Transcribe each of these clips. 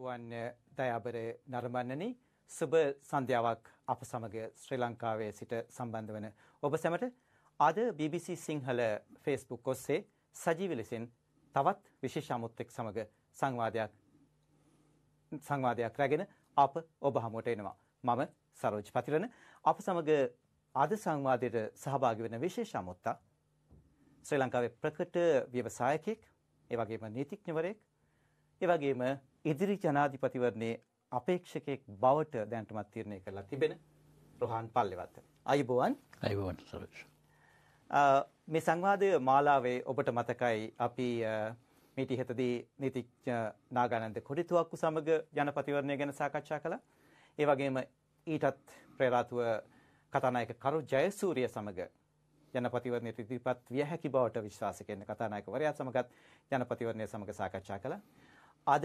පුවන් දයාබර නරඹන්නනි සුබ සන්ධ්‍යාවක් අප සමග ශ්‍රී ලංකාවේ සිට සම්බන්ධ වන ඔබ සැමට අද BBC සිංහල Facebook ඔස්සේ සජීව ලෙසින් තවත් විශේෂ අමුත් එක් සමග සංවාදයක් සංවාදයක් රැගෙන අප ඔබ හමුවට එනවා. මම සරෝජ් පතිරණ අප සමග අද සංවාදයට සහභාගි වෙන විශේෂ අමුත්තා ශ්‍රී ලංකාවේ ප්‍රකට ව්‍යවසායකෙක්, ඒ වගේම නීතිඥවරයෙක්, ඒ වගේම ඉදිරි ජනාධිපතිවරණයේ අපේක්ෂකයෙක් බවට දැනටමත් තීරණය කරලා තිබෙන රොහාන් පල්ලෙවත්ත. අයබෝවන්. අයබෝවන් සරෝජ්. මේ සංවාදය මාලාවේ ඔබට මතකයි අපි මීට ඉහතදී නීතිඥ නාගානන්ද කොඩිතුවක්කු සමග ජනපතිවරණය ගැන සාකච්ඡා කළා. ඒ වගේම ඊටත් ප්‍රේරාතුව කතානායක කරු ජයසූරිය සමග ජනපතිවරණයට ඉදිරිපත් විය හැකි බවට විශ්වාස කරන කතානායකවරයා සමගත් ජනපතිවරණය සමග සාකච්ඡා කළා. අද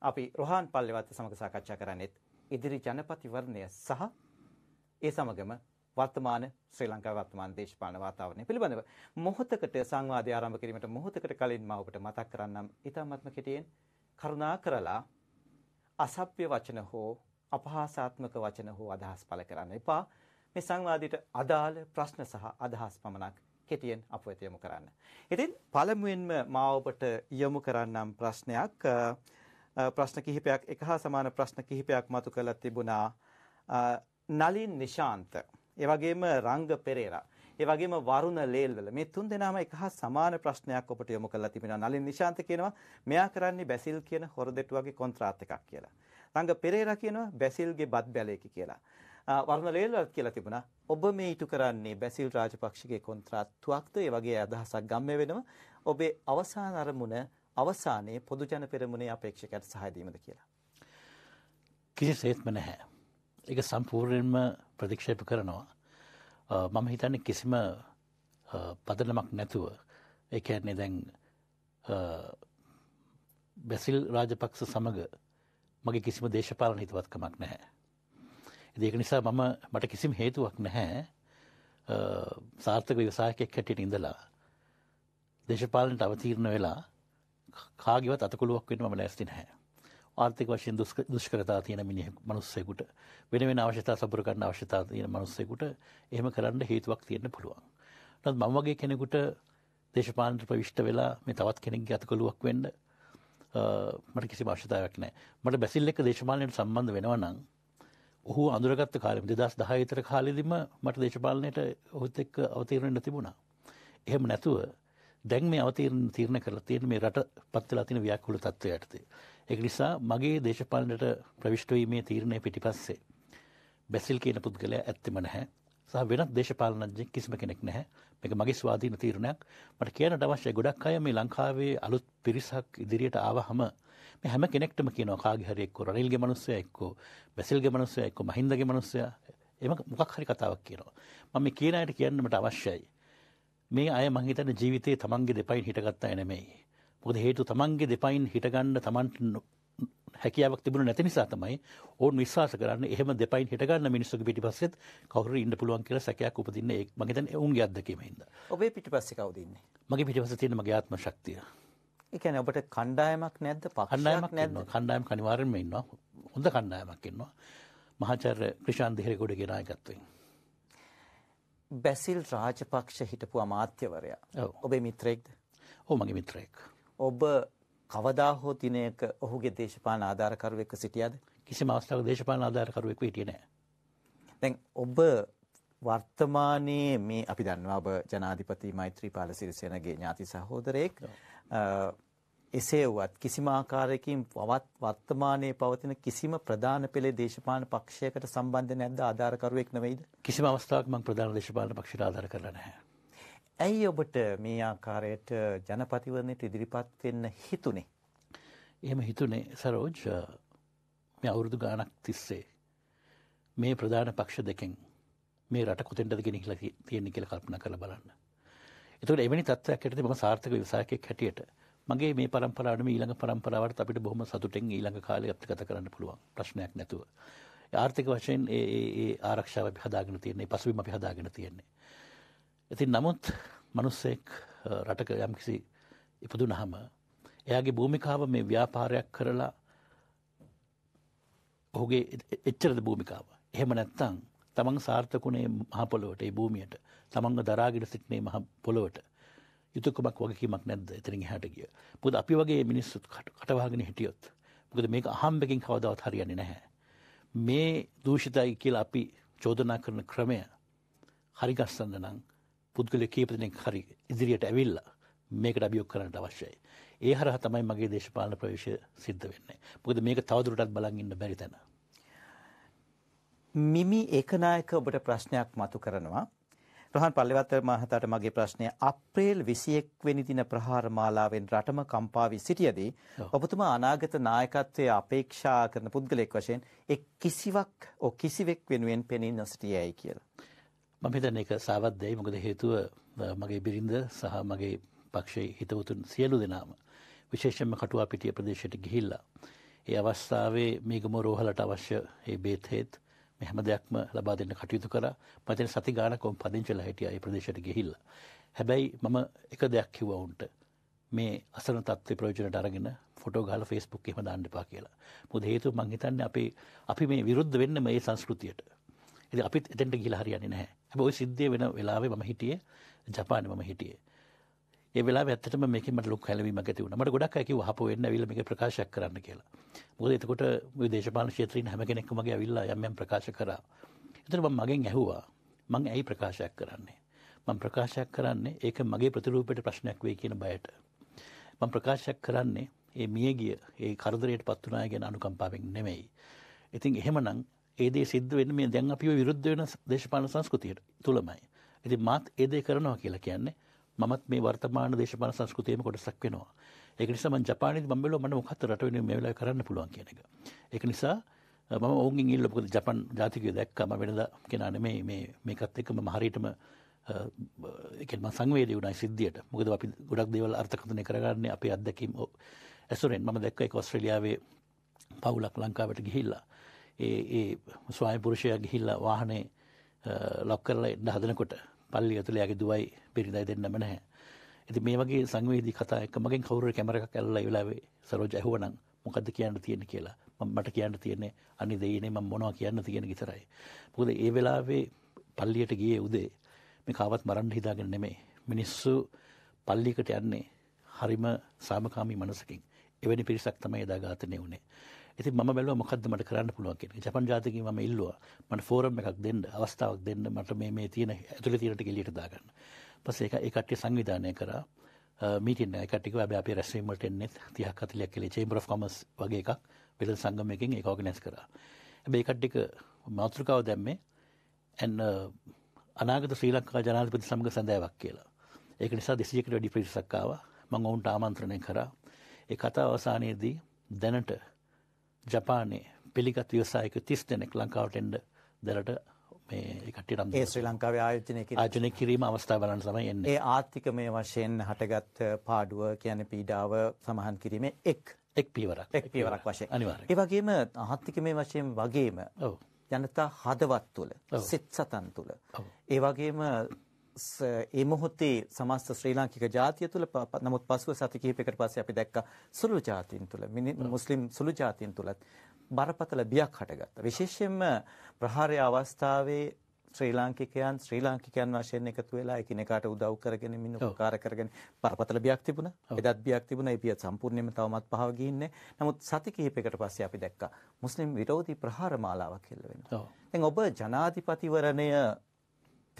අපි රොහාන් පල්ලේවත් සමග සාකච්ඡා කරන්නේත් ඉදිරි ජනපතිවරණය සහ ඒ සමගම වර්තමාන ශ්‍රී ලංකා වර්තමාන දේශපාලන වාතාවරණය පිළිබඳව මොහොතකට සංවාදය ආරම්භ කිරීමට මොහොතකට කලින් මා ඔබට මතක් කරන්නම් ඊටාත්ම කෙටියෙන් කරුණා කරලා අසභ්‍ය වචන හෝ අපහාසාත්මක වචන හෝ අදහස් පළ කරන්න එපා මේ සංවාදයට අදාළ ප්‍රශ්න සහ අදහස් පමණක් කෙටියෙන් අප වෙත යොමු කරන්න. ඉතින් පළමුවෙන්ම මා ඔබට යොමු කරන්නම් ප්‍රශ්නයක් ප්‍රශ්න කිහිපයක් එක හා සමාන ප්‍රශ්න කිහිපයක් මතු කරලා තිබුණා නලින් නිශාන්ත ඒ වගේම රංග පෙරේරා. ඒ වගේම වරුණ ලේල්වල මේ තුන් දෙනාම එක හා සමාන ප්‍රශ්නයක් ඔබට යොමු කරලා තිබෙනවා. නලින් නිශාන්ත කියනවා මෙයා කරන්නේ බැසිල් කියන හොරදෙට්ටුවගේ කොන්ත්‍රාත් එකක් කියලා. රංග පෙරේරා කියනවා බැසිල්ගේ බත් බැලේකි කියලා. වරුණ ලේල්වලත් කියලා තිබුණා ඔබ මේ ඉටු කරන්නේ බැසිල් රාජපක්ෂගේ කොන්ත්‍රාත්තුවක්ද ඒ වගේ අදහසක් ගම්ම වෙනවා. ඔබේ අවසාන අරමුණ අවසානයේ පොදු ජන පෙරමුණේ අපේක්ෂකයන්ට සහාය දීමද කියලා. කිසිසේත්ම නැහැ. ඒක සම්පූර්ණයෙන්ම ප්‍රතික්ෂේප කරනවා මම හිතන්නේ කිසිම පදනමක් නැතුව එකන්නේ දැන් බැසිල් රාජපක්ෂ සමඟ මගේ කිසිම දේශපාලන හිතවත්කමක් නැහැ. ඒක නිසා මම මට කිසිම හේතුවක් නැහැ සාර්ථක විවසායකයක් හැටියට ඉඳලා දේශපාලනට අවතීරණ වෙලා කාගවත් අතකුළුවක් වෙන මම ලැස්ති නැහැ. ආර්ථික වශයෙන් දුෂ්කරතා තියෙන මිනිහ මනුස්සයෙකුට වෙන වෙන අවශ්‍යතා සපුර කරන්න අවශ්‍යතා තියෙන මනුස්සයෙකුට එහෙම කරන්න හේතුවක් තියෙන්න පුළුවන්. නමුත් මම වගේ කෙනෙකුට දේශපාලනට ප්‍රවිෂ්ඨ වෙලා මේ තවත් කෙනෙක්ගේ අතකොලුවක් වෙන්න මට කිසි අවශ්‍යතාවයක් නැහැ. මට බැසිල් එක්ක දේශපාලනයට සම්බන්ධ වෙනවා නම් ඔහු අඳුරගත්ත කාලෙම 2010 විතර කාලෙදිම මට දේශපාලනයට ඔහුත් එක්ක අවතීර්ණ වෙන්න තිබුණා. එහෙම නැතුව දැන් මේ අවතීර්ණ තීරණ කරලා තියෙන මේ රට පත් වෙලා තියෙන ව්‍යාකූල තත්ත්වය යටතේ එක නිසා මගේ දේශපාලනට ප්‍රවිශ්ටවීමේ තීරණය පිටිපස්සේ. බැසිල් කියන පුද්ගලයා ඇත්තෙම නැහැ සහ වෙනත් දේශපාලනජ්ජෙන් කිසිම කෙනෙක් නැහැ මේක මගේ ස්වාධීන තීරණයක් මට කියනට අවශ්‍ය ගොඩක් අය මේ ලංකාවේ අලුත් පිරිසක් ඉදිරියට ආවහම මේ හැම කෙනෙක්ටම කියනවා කාගේ හරි එක්ක රනිල්ගේ මනුස්සයා එක්ක බැසිල්ගේ මනුස්සයා එක්ක මහින්දගේ මනුස්සයා එම මොකක් හරි කතාවක් කියනවා මම මේ කියන අයට කියන්නට අවශ්‍යයි මේ අය මං හිතන ජීවිතේ තමන්ගේ දෙපයින් හිටගත්තා නෙමෙයි මොකද හේතු තමන්ගේ දෙපයින් හිටගන්න තමන්ට හැකියාවක් තිබුණ නැති නිසා තමයි ඕන් විශ්වාස කරන්න එහෙම දෙපයින් හිටගන්න මිනිස්සුක පිටිපස්සෙත් කවුරු ඉන්න පුළුවන් කියලා සැකයක් උපදින්න ඒ මගේ දැන් ඔවුන්ගේ අත්දැකීම හින්දා. ඔබේ පිටිපස්සේ කවුද ඉන්නේ? මගේ පිටිපස්සේ තියෙන මගේ ආත්ම ශක්තිය. ඒ කියන්නේ ඔබට කණ්ඩායමක් නැද්ද? පක්ෂයක් නැද්ද? කණ්ඩායමක් අනිවාර්යයෙන්ම ඉන්නවා. හොඳ කණ්ඩායමක් ඉන්නවා. මහාචාර්ය ක්‍රිෂාන් දෙහිරේගොඩ ගේ නායකත්වයෙන්. බැසිල් රාජපක්ෂ හිටපු අමාත්‍යවරයා. ඔබේ මිත්‍රයෙක්ද? ඔව් මගේ මිත්‍රයෙක්. ඔබ කවදා හෝ දිනයක ඔහුගේ දේශපාලන ආධාරකරුවෙක්ව සිටියද? කිසිම අවස්ථාවක දේශපාලන ආධාරකරුවෙක්ව හිටියේ නැහැ. දැන් ඔබ වර්තමානයේ මේ අපි දන්නවා ඔබ ජනාධිපති මෛත්‍රීපාල සිරිසේනගේ ඥාති සහෝදරයෙක්. එසේ වුවත් කිසිම ආකාරයකින් පවත් වර්තමානයේ පවතින කිසිම ප්‍රධාන පෙළේ දේශපාලන පක්ෂයකට සම්බන්ධ නැද්ද ආධාරකරුවෙක් නෙවෙයිද? කිසිම අවස්ථාවක මම ප්‍රධාන දේශපාලන පක්ෂයට ආධාර කරලා නැහැ. ඇයි ඔබට මේ ආකාරයට ජනපතිවරණයට ඉදිරිපත් වෙන්න හිතුනේ? එහෙම හිතුනේ සරෝජ් මේ අවුරුදු ගාණක් තිස්සේ මේ ප්‍රධාන පක්ෂ දෙකෙන් මේ රට කොතෙන්ටද ගෙනහිලා තියෙන්නේ කියලා කල්පනා කරලා බලන්න. එතකොට එවැනි තත්ත්වයක් යටතේ මම සාර්ථක ව්‍යවසායකයෙක් හැටියට මගේ මේ પરම්පරාවටම ඊළඟ પરම්පරාවට අපිට බොහොම සතුටෙන් ඊළඟ කාලේ අපිට ගත කරන්න පුළුවන් ප්‍රශ්නයක් නැතුව. ආර්ථික වශයෙන් ඒ ඒ ආරක්ෂාව අපි හදාගෙන තියෙන්නේ, පසුබිම අපි හදාගෙන තියෙන්නේ. ඉතින් නමුත් මනුස්සෙක් රටක යම්කිසි ඉපදු නහම එයාගේ භූමිකාව මේ ව්‍යාපාරයක් කරලා ඔහුගේ එච්චරද භූමිකාව එහෙම නැත්තං තමන් සාර්ථකුණේ මහපොලොවට ඒ භූමියට තමන්ග දරාගිට සිටිනේ මහ පොලොවට යුතුකමක් වගකීමක් නැද්ද එතරින් හට ගිය පුද අපි වගේ මිනිස්සුත් කටවාගෙන හිටියොත් මොකද මේක අහම්බකින් කවදාවත් හරියන්නේ නැහැ මේ දූෂිතයි කියලා අපි චෝදනා කරන ක්‍රමය හරිගස්සන්න නම් පුද්ගල කීපදනෙක් හරි ඉදිරියට ඇවිල්ල මේකට අභියෝග කරන්නට අවශ්‍යයි. ඒ හරහ තමයි මගේ දේශපාලන ප්‍රවේශය සිද්ධ වෙන්නේ. මොකද මේක තවදුරටත් බලන් ඉන්න බැරි තැන. මිමි ඒකනායක ඔබට ප්‍රශ්නයක් මතු කරනවා. රහන් පල්ලෙවත්තර මහතාට මගේ ප්‍රශ්නය අප්‍රේල් 21 වෙනි දින ප්‍රහාර මාලාවෙන් රටම කම්පා වී සිටියදී ඔබතුමා අනාගත නායකත්වයේ අපේක්ෂා කරන පුද්ගලෙක් වශයෙන් එක් කිසිවක් ඔ කිසිවෙක් වෙනුවෙන් පෙනී නොසිටියයි කියලා. මම හිතන එක සාවත් දැයි මොකද හේතුව මගේ බිරිඳ සහ මගේ පක්ෂයේ හිතවතුන් සියලු දෙනාම විශේෂම කටුවා පිටිය ප්‍රදේශයට ගිහිල්ලා. ඒ අවස්ථාවේ මේගම රෝහලට අවශ්‍ය ඒ බේතේත් මෙහම දෙයක්ම ලබා දෙන්න කටයුතු කර මතන සති ගානකොම් පදිංචල හිටිය ඒ ප්‍රදේශයට ගිහිල්ල. හැබැයි මම එක දෙයක් කිවවුන්ට මේ අසන තත්ව ප්‍රෝජනට අරගෙන ෆොටෝ ගල ෆෙස්බුක් එම දාන්නපා කියලා. මුද හේතු මංහිතන්න අපේ අපි මේ විරුද්ධ වෙන්න මේ සංස්කෘතියට ඉතින් අපිත් එතෙන්ට ගිහලා හරියන්නේ නැහැ. හැබැයි ওই සිද්ධිය වෙන වෙලාවේ මම හිටියේ ජපානේ මම හිටියේ. ඒ වෙලාවේ ඇත්තටම මේකෙන් මට ලොකු හැලවීමක් ඇති වුණා. මට ගොඩක් අය කිව්වා හපෝ එන්න ඇවිල්ලා මේක ප්‍රකාශයක් කරන්න කියලා. මොකද එතකොට මේ දේශපාලන ක්ෂේත්‍රයෙන් හැම කෙනෙක්ම මගේ ඇවිල්ලා යම් යම් ප්‍රකාශ කරා. ඒතර මම මගෙන් ඇහුවා මම ඇයි ප්‍රකාශයක් කරන්නේ? මම ප්‍රකාශයක් කරන්නේ ඒක මගේ ප්‍රතිරූපයට ප්‍රශ්නයක් වෙයි කියන බයට. මම ප්‍රකාශයක් කරන්නේ ඒ මියගිය ඒ කරදරයට පත් වුණා කියන අනුකම්පාවෙන් නෙමෙයි. ඉතින් එහෙමනම් ඒදේ සිද්ධ වෙන මේ දැන් අපි විරුද්ධ වෙන දේශපාන සංස්කෘතියට තුළමයි. ඉති මාත් ඒදේ කරනවා කියලා කියන්නේ මත් මේ වර්තමාන දේශපාන සංස්කෘතියම කොටසක් වෙනවා. ඒක නිසා මම ජපානයේ බම්බෙලෝ මම මොකක්ද රට වෙනුවෙන් මේ වෙලාවේ කරන්න පුළුවන් කියන එක. ඒක නිසා මම ඔවුන්ගෙන් ඉල්ල මොකද ජපන් ජාතිකයෝ දැක්කා මම වෙනදා කෙනා නෙමේ මේ මේකත් එක්ක මම හරියටම ඒ කියන්නේ මම සංවේදී වුණා සිද්ධියට. මොකද අපි ගොඩක් දේවල් අර්ථකථනය කරගන්නේ අපේ අත්දැකීම් ඇසුරෙන්. මම දැක්කා ඒක ඕස්ට්‍රේලියාවේ පවුලක් ලංකාවට ගිහිල්ලා ඒ ස්වාමිපුරුෂය ගිහිල්ල වාහනේ ලොක් කරල එන්න හදනකොට පල්ලි ඇතුළ යගේ දුවයි පිරිදයි දෙන්නම නැහැ ඇති මේ වගේ සංවේදී කතා එක මගින් කවුර කැමරක් ඇල්ල වෙලාවේ සරෝජ ඇහුවනම් මොකද කියන්න තියෙන කියලා මට කියන්න තියන්නේ අනි දෙයනේ ම මොනවා කියන්න තියෙන ගිතරයි. පුද ඒ වෙලාවේ පල්ලියට ගිය උදේ මේ කාවත් මරන්න හිදාගෙන නෙමේ මිනිස්සු පල්ලිකට යන්නේ හරිම සාමකාමී මනසකින් එවැනි පිරිසක් තමයි දා ඝාතනය වුණේ. ඇති ම බැලව මොකද මට කරන්න පුළුවන් කියෙන ජපන් ජාතක ම ඉල්ලවා මට ෆෝරම් එකක් දෙන්න අවස්ථාවක් දෙන්න මට මේ තියෙන ඇතුළ තිරට කෙලියට දාගන්න පසේ එක එකට්ටි සංවිධානය කර මීටන එකටික බ අප රැස්වීමට එන්නෙත් තියක් කතලයක් කෙලේ චේම්බර කොමස් වගේ එකක් වෙල සංගමයකින් එකෝග නැස් කර බේකට්ටික මාතෘකාව දැම්මේ ඇන් අනාගත ශ්‍රී ලංකා ජනාධපති සමග සඳෑවක් කියලා ඒක නිසා දෙසියකට වැඩි පිරිසක්කාව මං ඔවුන්ට ආමන්ත්‍රණය කරා ඒ කතා අවසානයේදී දැනට ජපානයේ පිළිගත් ව්‍යවසායක තිස් දෙනෙක් ලංකාවට එන්ඩ දෙරට මේටම් ඒ ශ්‍රී ලංකාව ආයෝජනය ආජනය කිරීම අවස්ථා බලන් සමයි එන්න ඒ ආර්ථික මේ වශයෙන් හටගත් පාඩුව කියන පීඩාව සමහන් කිරීමේ එක් එක් පීවරක් එක් පීවරක් වශයෙන් අනිවාර ඒවගේම ආර්ථික මේ වශයෙන් වගේම ජනතා හදවත් තුළ සිත් සතන් තුළ ඒවගේම ඒ මොහොතේ සමස්ත ශ්‍රී ලාංකික ජාතිය තුල නමුත් පසුව සති කිහිපයකට පස්සේ අපි දැක්කා සුළු ජාතීන් තුල මුස්ලිම් සුළු ජාතීන් තුලත් බරපතල බියක් හටගත්තා. විශේෂයෙන්ම ප්‍රහාරය අවස්ථාවේ ශ්‍රී ලාංකිකයන් ශ්‍රී ලාංකිකයන් වශයෙන් එකතු වෙලා එකිනෙකාට උදව් කරගෙන මින් උපකාර කරගෙන බරපතල බියක් තිබුණා. එදත් බියක් තිබුණා. ඒ බිය සම්පූර්ණයෙන්ම තවමත් පහව ගින්නේ. නමුත් සති කිහිපයකට පස්සේ අපි දැක්කා මුස්ලිම් විරෝධී ප්‍රහාර මාලාවක් හෙළ වෙනවා. දැන් ඔබ ජනාධිපතිවරණය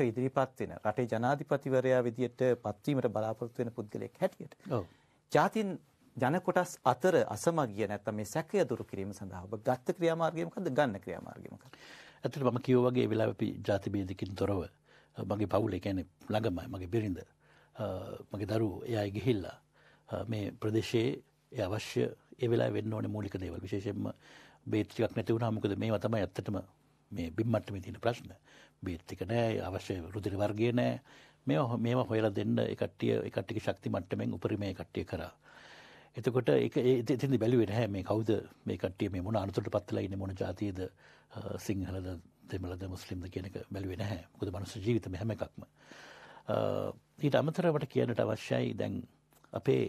ඉදිරිපත් වෙන රටේ ජනාධිපතිවරයා විදියට පත්වීමට බලාපොරොත්තු වෙන පුද්ගලයෙක් හැටියට. ඔව්. ජාතින් ජන කොටස් අතර අසමගිය නැත්නම් මේ සැකය දුරු කිරීම සඳහා ඔබ ගත්ත ක්‍රියාමාර්ගය මොකද්ද? ගන්න ක්‍රියාමාර්ගය මොකක්ද? ඇත්තට මම කිව්වා වගේ ඒ වෙලාවේ අපි ජාති බේදකින් තොරව මගේ පවුල ඒ කියන්නේ ළඟමයි මගේ බිරිඳ මගේ දරුවෝ එයා ගිහිල්ලා මේ ප්‍රදේශයේ ඒ අවශ්‍ය ඒ වෙලාවේ වෙන්න ඕනේ මූලික දේවල් විශේෂයෙන්ම බේත් ටිකක් නැති වුණා මොකද මේවා තමයි ඇත්තටම මේ බිම්මට්ටමේ තියෙන ප්‍රශ්න බීත්තික නෑ අවශ්‍ය රුදිරි වර්ගේ නෑ මේ මේම හොයලා දෙන්න එකටිය එකටික ශක්ති මට්ටමෙන් උපරිමය කට්ටිය කරා. එතකොට එක එතිදි බැලුවේ නැහැ මේ කවුද මේ කට්ටිය මේ මොන අනතුරට පත්ලා ඉන්නේ මොන ජාතියද සිංහලද දෙමළද මුස්ලිම්ද කියන එක බැලුවේ නැහැ. මොකද මනුස්ස ජීවිත මේ හැම එකක්ම. ඊට අමතරවට කියන්නට අවශ්‍යයි දැන් අපේ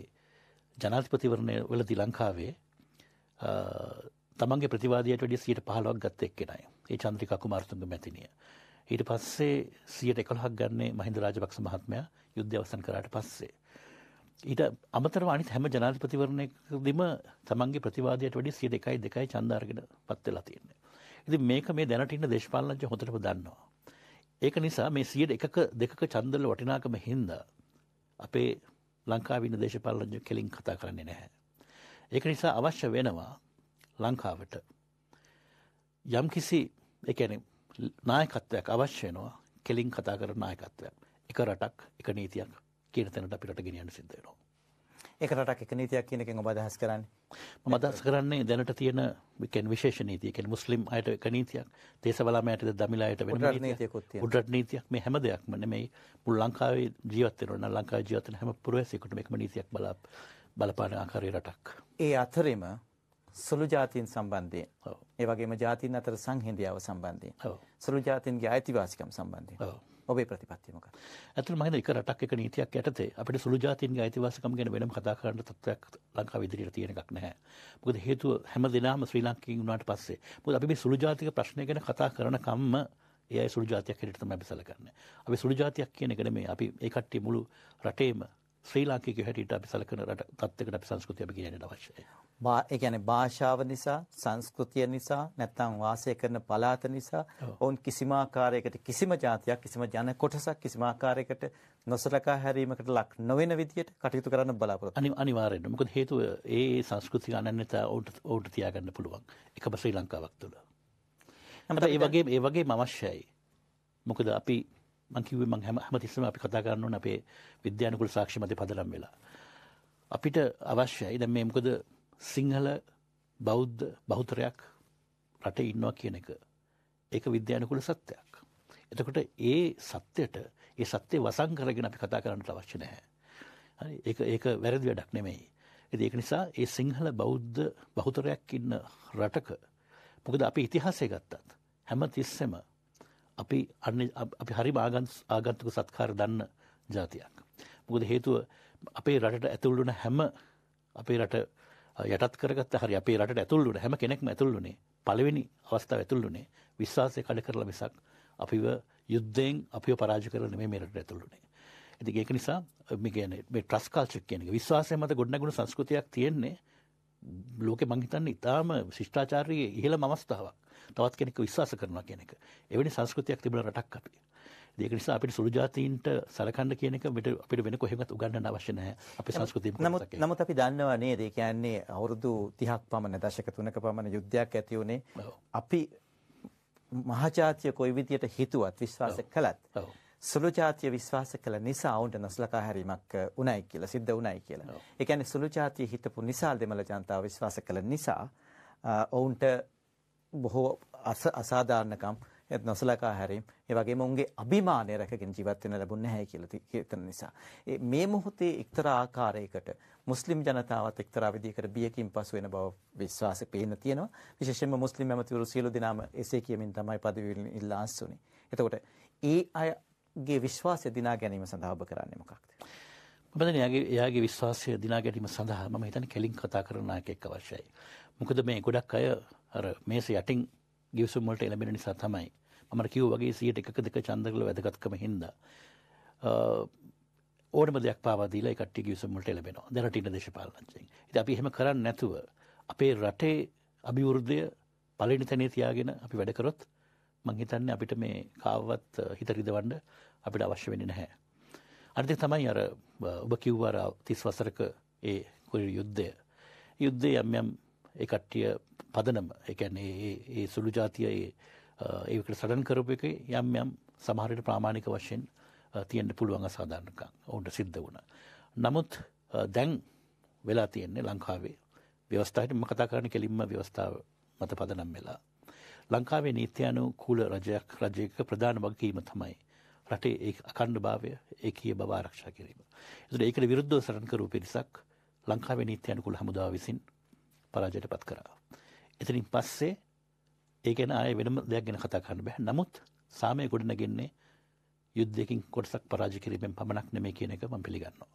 ජනාධිපතිවරණය වලදී ලංකාවේ තමන්ගේ ප්‍රතිවාදයට වැඩිය 115ක් ගත්ත එක්කෙනයි. ඒ චන්ද්‍රිකා කුමාරතුංග මැතිණිය. ඊට පස්සේ සියට එකළහක් ගන්නේ මහින්ද රාජපක්ෂ මහත්මයා යුද්ධ අවසන් කරාට පස්සේ. ඊට අමතරව අනිත් හැම ජනාධිපතිවරණයකදීම තමන්ගේ ප්‍රතිවාදයට වැඩි සිය දෙකයි දෙකයි ඡන්දාරගෙන පත් වෙලා තියෙන්නේ. ඉතින් මේක මේ දැනට ඉන්න දේශපාලනඥයෝ හොඳටම දන්නවා. ඒක නිසා මේ සියයට එකක දෙකක ඡන්දවල වටිනාකම හින්දා අපේ ලංකාවේ ඉන්න දේශපාලනඥයෝ කෙලින් කතා කරන්නේ නැහැ. ඒක නිසා අවශ්‍ය වෙනවා ලංකාවට යම්කිසි ඒ කියන්නේ නායකත්වයක් අවශ්‍ය වෙනවා කෙලින් කතා කරන නායකත්වයක්. එක රටක් එක නීතියක් කියන තැනට අපි රට ගෙනියන්න සිද්ධ වෙනවා. එක රටක් එක නීතියක් කියන එකෙන් ඔබ අදහස් කරන්නේ? මම අදහස් කරන්නේ දැනට තියෙන විකෙන් විශේෂ නීතිය. ඒ කියන්නේ මුස්ලිම් අයට එක නීතියක්, දේශබලාමයට දමිලායට වෙන නීතියකුත් තියෙනවා. උඩරට නීතියක් මේ හැම දෙයක්ම නෙමෙයි. මුළු ලංකාවේ ජීවත් වෙනවා නම් ලංකාවේ ජීවත් වෙන හැම පුරවැසියෙකුටම එකම නීතියක් බලා බලපාන ආකාරයේ රටක්. ඒ අතරෙම සුළු ජාතීන් සම්බන්ධයෙන් ඒ වගේම ජාතීන් අතර සංහිඳියාව සම්බන්ධයෙන් සුළු ජාතීන්ගේ අයිතිවාසිකම් සම්බන්ධයෙන් ඔබේ ප්‍රතිපත්තිය මොකක්ද? අතන මම එක රටක් එක නීතියක් යටතේ අපිට සුළු ජාතීන්ගේ අයිතිවාසිකම් ගැන වෙනම කතා කරන්න තත්ත්වයක් ලංකාවේ ඉදිරියට තියෙන එකක් නැහැ. මොකද හේතුව හැම දිනම ශ්‍රී ලංකීන් වුණාට පස්සේ මොකද අපි මේ සුළු ජාතික ප්‍රශ්නය ගැන කතා කරන කම්ම ඒ සුළු ජාතියක් හැටියට තමයි අපි සැලකන්නේ. අපි සුළු ජාතියක් කියන එක නෙමෙයි අපි ඒ කට්ටිය මුළු රටේම ශ්‍රී ලාංකික හැටියට අපි සැලකන රට තත්ත්වයකට අපි සංස්කෘතිය අපි කියන්නේ අවශ්‍යයි. ඒ කියන්නේ භාෂාව නිසා සංස්කෘතිය නිසා නැත්නම් වාසය කරන පළාත නිසා ඔවුන් කිසිම ආකාරයකට කිසිම જાතියක් කිසිම ජන කොටසක් කිසිම ආකාරයකට නොසලකා හැරීමකට ලක් නොවන විදියට කටයුතු කරන්න බලාපොරොත්තු අනිවාර්යෙන්ම මොකද හේතුව ඒ සංස්කෘතික අනන්‍යතාව ඔවුන්ට තියාගන්න පුළුවන් එකම ශ්‍රී ලංකාවක් තුළ. නමුත් ඒ වගේ ඒ වගේම අවශ්‍යයි. මොකද අපි මං කිව්වේ මං හැම හැමතිස්සම අපි කතා කරන ඕනේ අපේ විද්‍යානුකූල සාක්ෂි මත පදනම් වෙලා. අපිට අවශ්‍යයි දැන් මේ මොකද සිංහල බෞද්ධ බෞතරයක් රට ඉන්නවා කියන එක ඒක විද්‍යානකුල සත්‍යයක්. එතකොට ඒ සත්‍යයට ඒ සත්‍යය වසං කරගෙන අපි කතා කරන්නට අවශ්‍ය නැහැ. හරි ඒක ඒක වැරදි වැඩක් නෙමෙයි. ඉතින් ඒක නිසා ඒ සිංහල බෞද්ධ බහුතරයක් ඉන්න රටක මොකද අපි ඉතිහාසය ගත්තත් හැම තිස්සෙම අපි අන්න අපි හරිම ආගන්තුක සත්කාර දන්න ජාතියක්. මොකද හේතුව අපේ රටට ඇතුළු හැම අපේ රට යටත් කරගත්ත හරි අපේ රට ඇතුල්ලුන හැම කෙනෙක්ම ඇතුල්ලුනේ පළවෙනි අවස්ථාව ඇතුල්ලුනේ විශ්වාසය කඩ කරලා මිසක් අපිව යුද්ධයෙන් අපිව පරාජ කරන මේ රට ඇතුල්ලුනේ. ඇති ඒක නිසා මිගන මේ ට්‍රස් කාල්ච කියනක විශවාසය මත ගොඩනගුණු සංස්කෘතියක් තියෙන්නේ ලෝක මංහිතන්න ඉතාම ශිෂ්ඨාචාරයේ ඉහළ මවස්ථාවක් තවත් කෙනෙක් විශ්වාස කරනවා කෙනෙක එවැනි සංස්කෘතියක් තිබල රටක් අපිය ඒක නිසා අපිට සුළු ජාතීන්ට සලකන්න කියන එක මෙට අපිට වෙන කොහෙවත් උගන්වන්න අවශ්‍ය නැහැ. අපේ සංස්කෘතිය නමුත් නමුත් අපි දන්නවා නේද? ඒ කියන්නේ අවුරුදු 30ක් පමණ දශක 3ක පමණ යුද්ධයක් ඇති වුණේ අපි මහජාතිය කොයි විදියට හිතුවත් විශ්වාස කළත් සුළු ජාතිය විශ්වාස කළ නිසා වුන්ට නොසලකා හැරීමක් උණයි කියලා සිද්ධ උණයි කියලා. ඒ කියන්නේ සුළු ජාතිය හිතපු නිසා දෙමළ ජනතාව විශ්වාස කළ නිසා ඔවුන්ට බොහෝ අසාධාරණකම් ඒත් නොසලකා හැරීම ඒ වගේම උන්ගේ අභිමානය රැකගෙන ජීවත් වෙන්න ලැබුණ නැහැ කියලා හිතන නිසා මේ මොහොතේ එක්තරා ආකාරයකට මුස්ලිම් ජනතාවත් එක්තරා විදිහකට බියකින් පසු වෙන බව විශ්වාසෙ පේන්න තියෙනවා විශේෂයෙන්ම මුස්ලිම් ඇමතිවරු සියලු දෙනාම එසේ කියමින් තමයි පදවිවලින් ඉල්ලාස්සුනේ එතකොට ඒ අයගේ විශ්වාසය දිනා ගැනීම සඳහා ඔබ කරන්නේ මොකක්ද මම එයාගේ එයාගේ විශ්වාසය දිනා ගැනීම සඳහා මම හිතන්නේ කලින් කතා කරන අයෙක් අවශ්‍යයි මොකද මේ ගොඩක් අය අර මේස යටින් ගිවිසුම් වලට එළඹෙන නිසා තමයි අමර කිව් වගේ සියට එකක දෙක චන්දරල වැදගත්කම හින්ද. ඕනම දෙයක් පාදීල කට ගිසමට එලබෙන දැනට දේශපාලනචෙන් අපි හෙම කරන්න නැතුව අපේ රටේ අභිවෘද්ධය පලනි තැනේ තියාගෙන අපි වැඩකරොත් මංහිතන්න අපිට මේ කාවත් හිතරිදවන්න අපිට අවශ්‍ය වෙන නැහැ. අර්ථය තමයි අර ඔබ කිව්වාර තිස් වසරක ඒ කුර යුද්ධය යුද්ධය යම් යම් එකට්ටිය පදනම එකැන ඒ සුළු ජාතිය ඒ ඒකට සටන් කරපු එක යම් යම් සමහරයට ප්‍රාමාණික වශයෙන් තියෙන්ට පුළුවන් අසාධාරණකම් ඔවුන්ට සිද්ධ වුණ. නමුත් දැන් වෙලා තියෙන්නේ ලංකාවේ ව්‍යවස්ථාවටම කතා කරන කෙලින්ම ව්‍යවස්ථාව මත පදනම් වෙලා. ලංකාවේ නීත්‍යයනු කූල රජයක් රජයක ප්‍රධාන වගකීම තමයි. රටේ ඒ අකණ්ඩ භාවය ඒකීය බව ආරක්ෂා කිරීම. එතකොට ඒකට විරුද්ධව සටන් කරපු පිරිසක් ලංකාවේ නීත්‍යයනු කුල හමුදාව විසින් පරාජයට පත් කරා. එතනින් පස්සේ ඒ ගැන ආයේ වෙනම දෙයක් ගැන කතා කරන්න බෑ. නමුත් සාමය ගොඩනගන්නේ යුද්ධයකින් කොටසක් පරාජය කිරීමෙන් පමණක් නෙමෙයි කියන එක මම පිළිගන්නවා.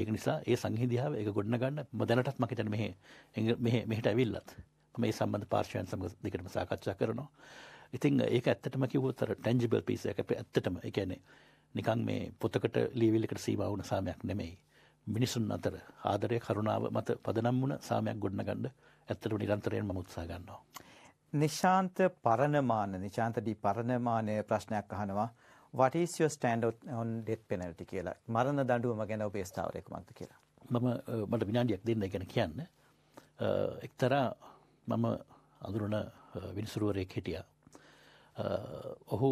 ඒක නිසා ඒ සංහිඳියාව ඒක ගොඩනගන්න මම දැනටත් මම හිතන්නේ මෙහි මෙහි මෙහෙට ඇවිල්ලත් මම ඒ සම්බන්ධ පාර්ශ්වයන් සමග දෙකටම සාකච්ඡා කරනවා. ඉතින් ඒක ඇත්තටම කිව්වොත් අර ටැන්ජිබල් පීස් එක ඇත්තටම ඒ කියන්නේ නිකන් මේ පොතකට ලියවිල්ලකට සීමා වුණ සාමයක් නෙමෙයි. මිනිසුන් අතර ආදරය කරුණාව මත පදනම් වුණ සාමයක් ගොඩනගන්න ඇත්තටම නිරන්තරයෙන් මම උත්සාහ ගන්නවා. නිශාන්ත පරණමාන නිශාන්ත ඩී පරණමානයේ ප්‍රශ්නයක් අහනවා what is your stand on death penalty කියලා. මරණ දඬුවම ගැන ඔබේ ස්ථාවරය කුමක්ද කියලා. මම මට විනාඩියක් දෙන්න ගැන කියන්න. එක්තරා මම අඳුරන විනිසුරුවරයෙක් හිටියා. ඔහු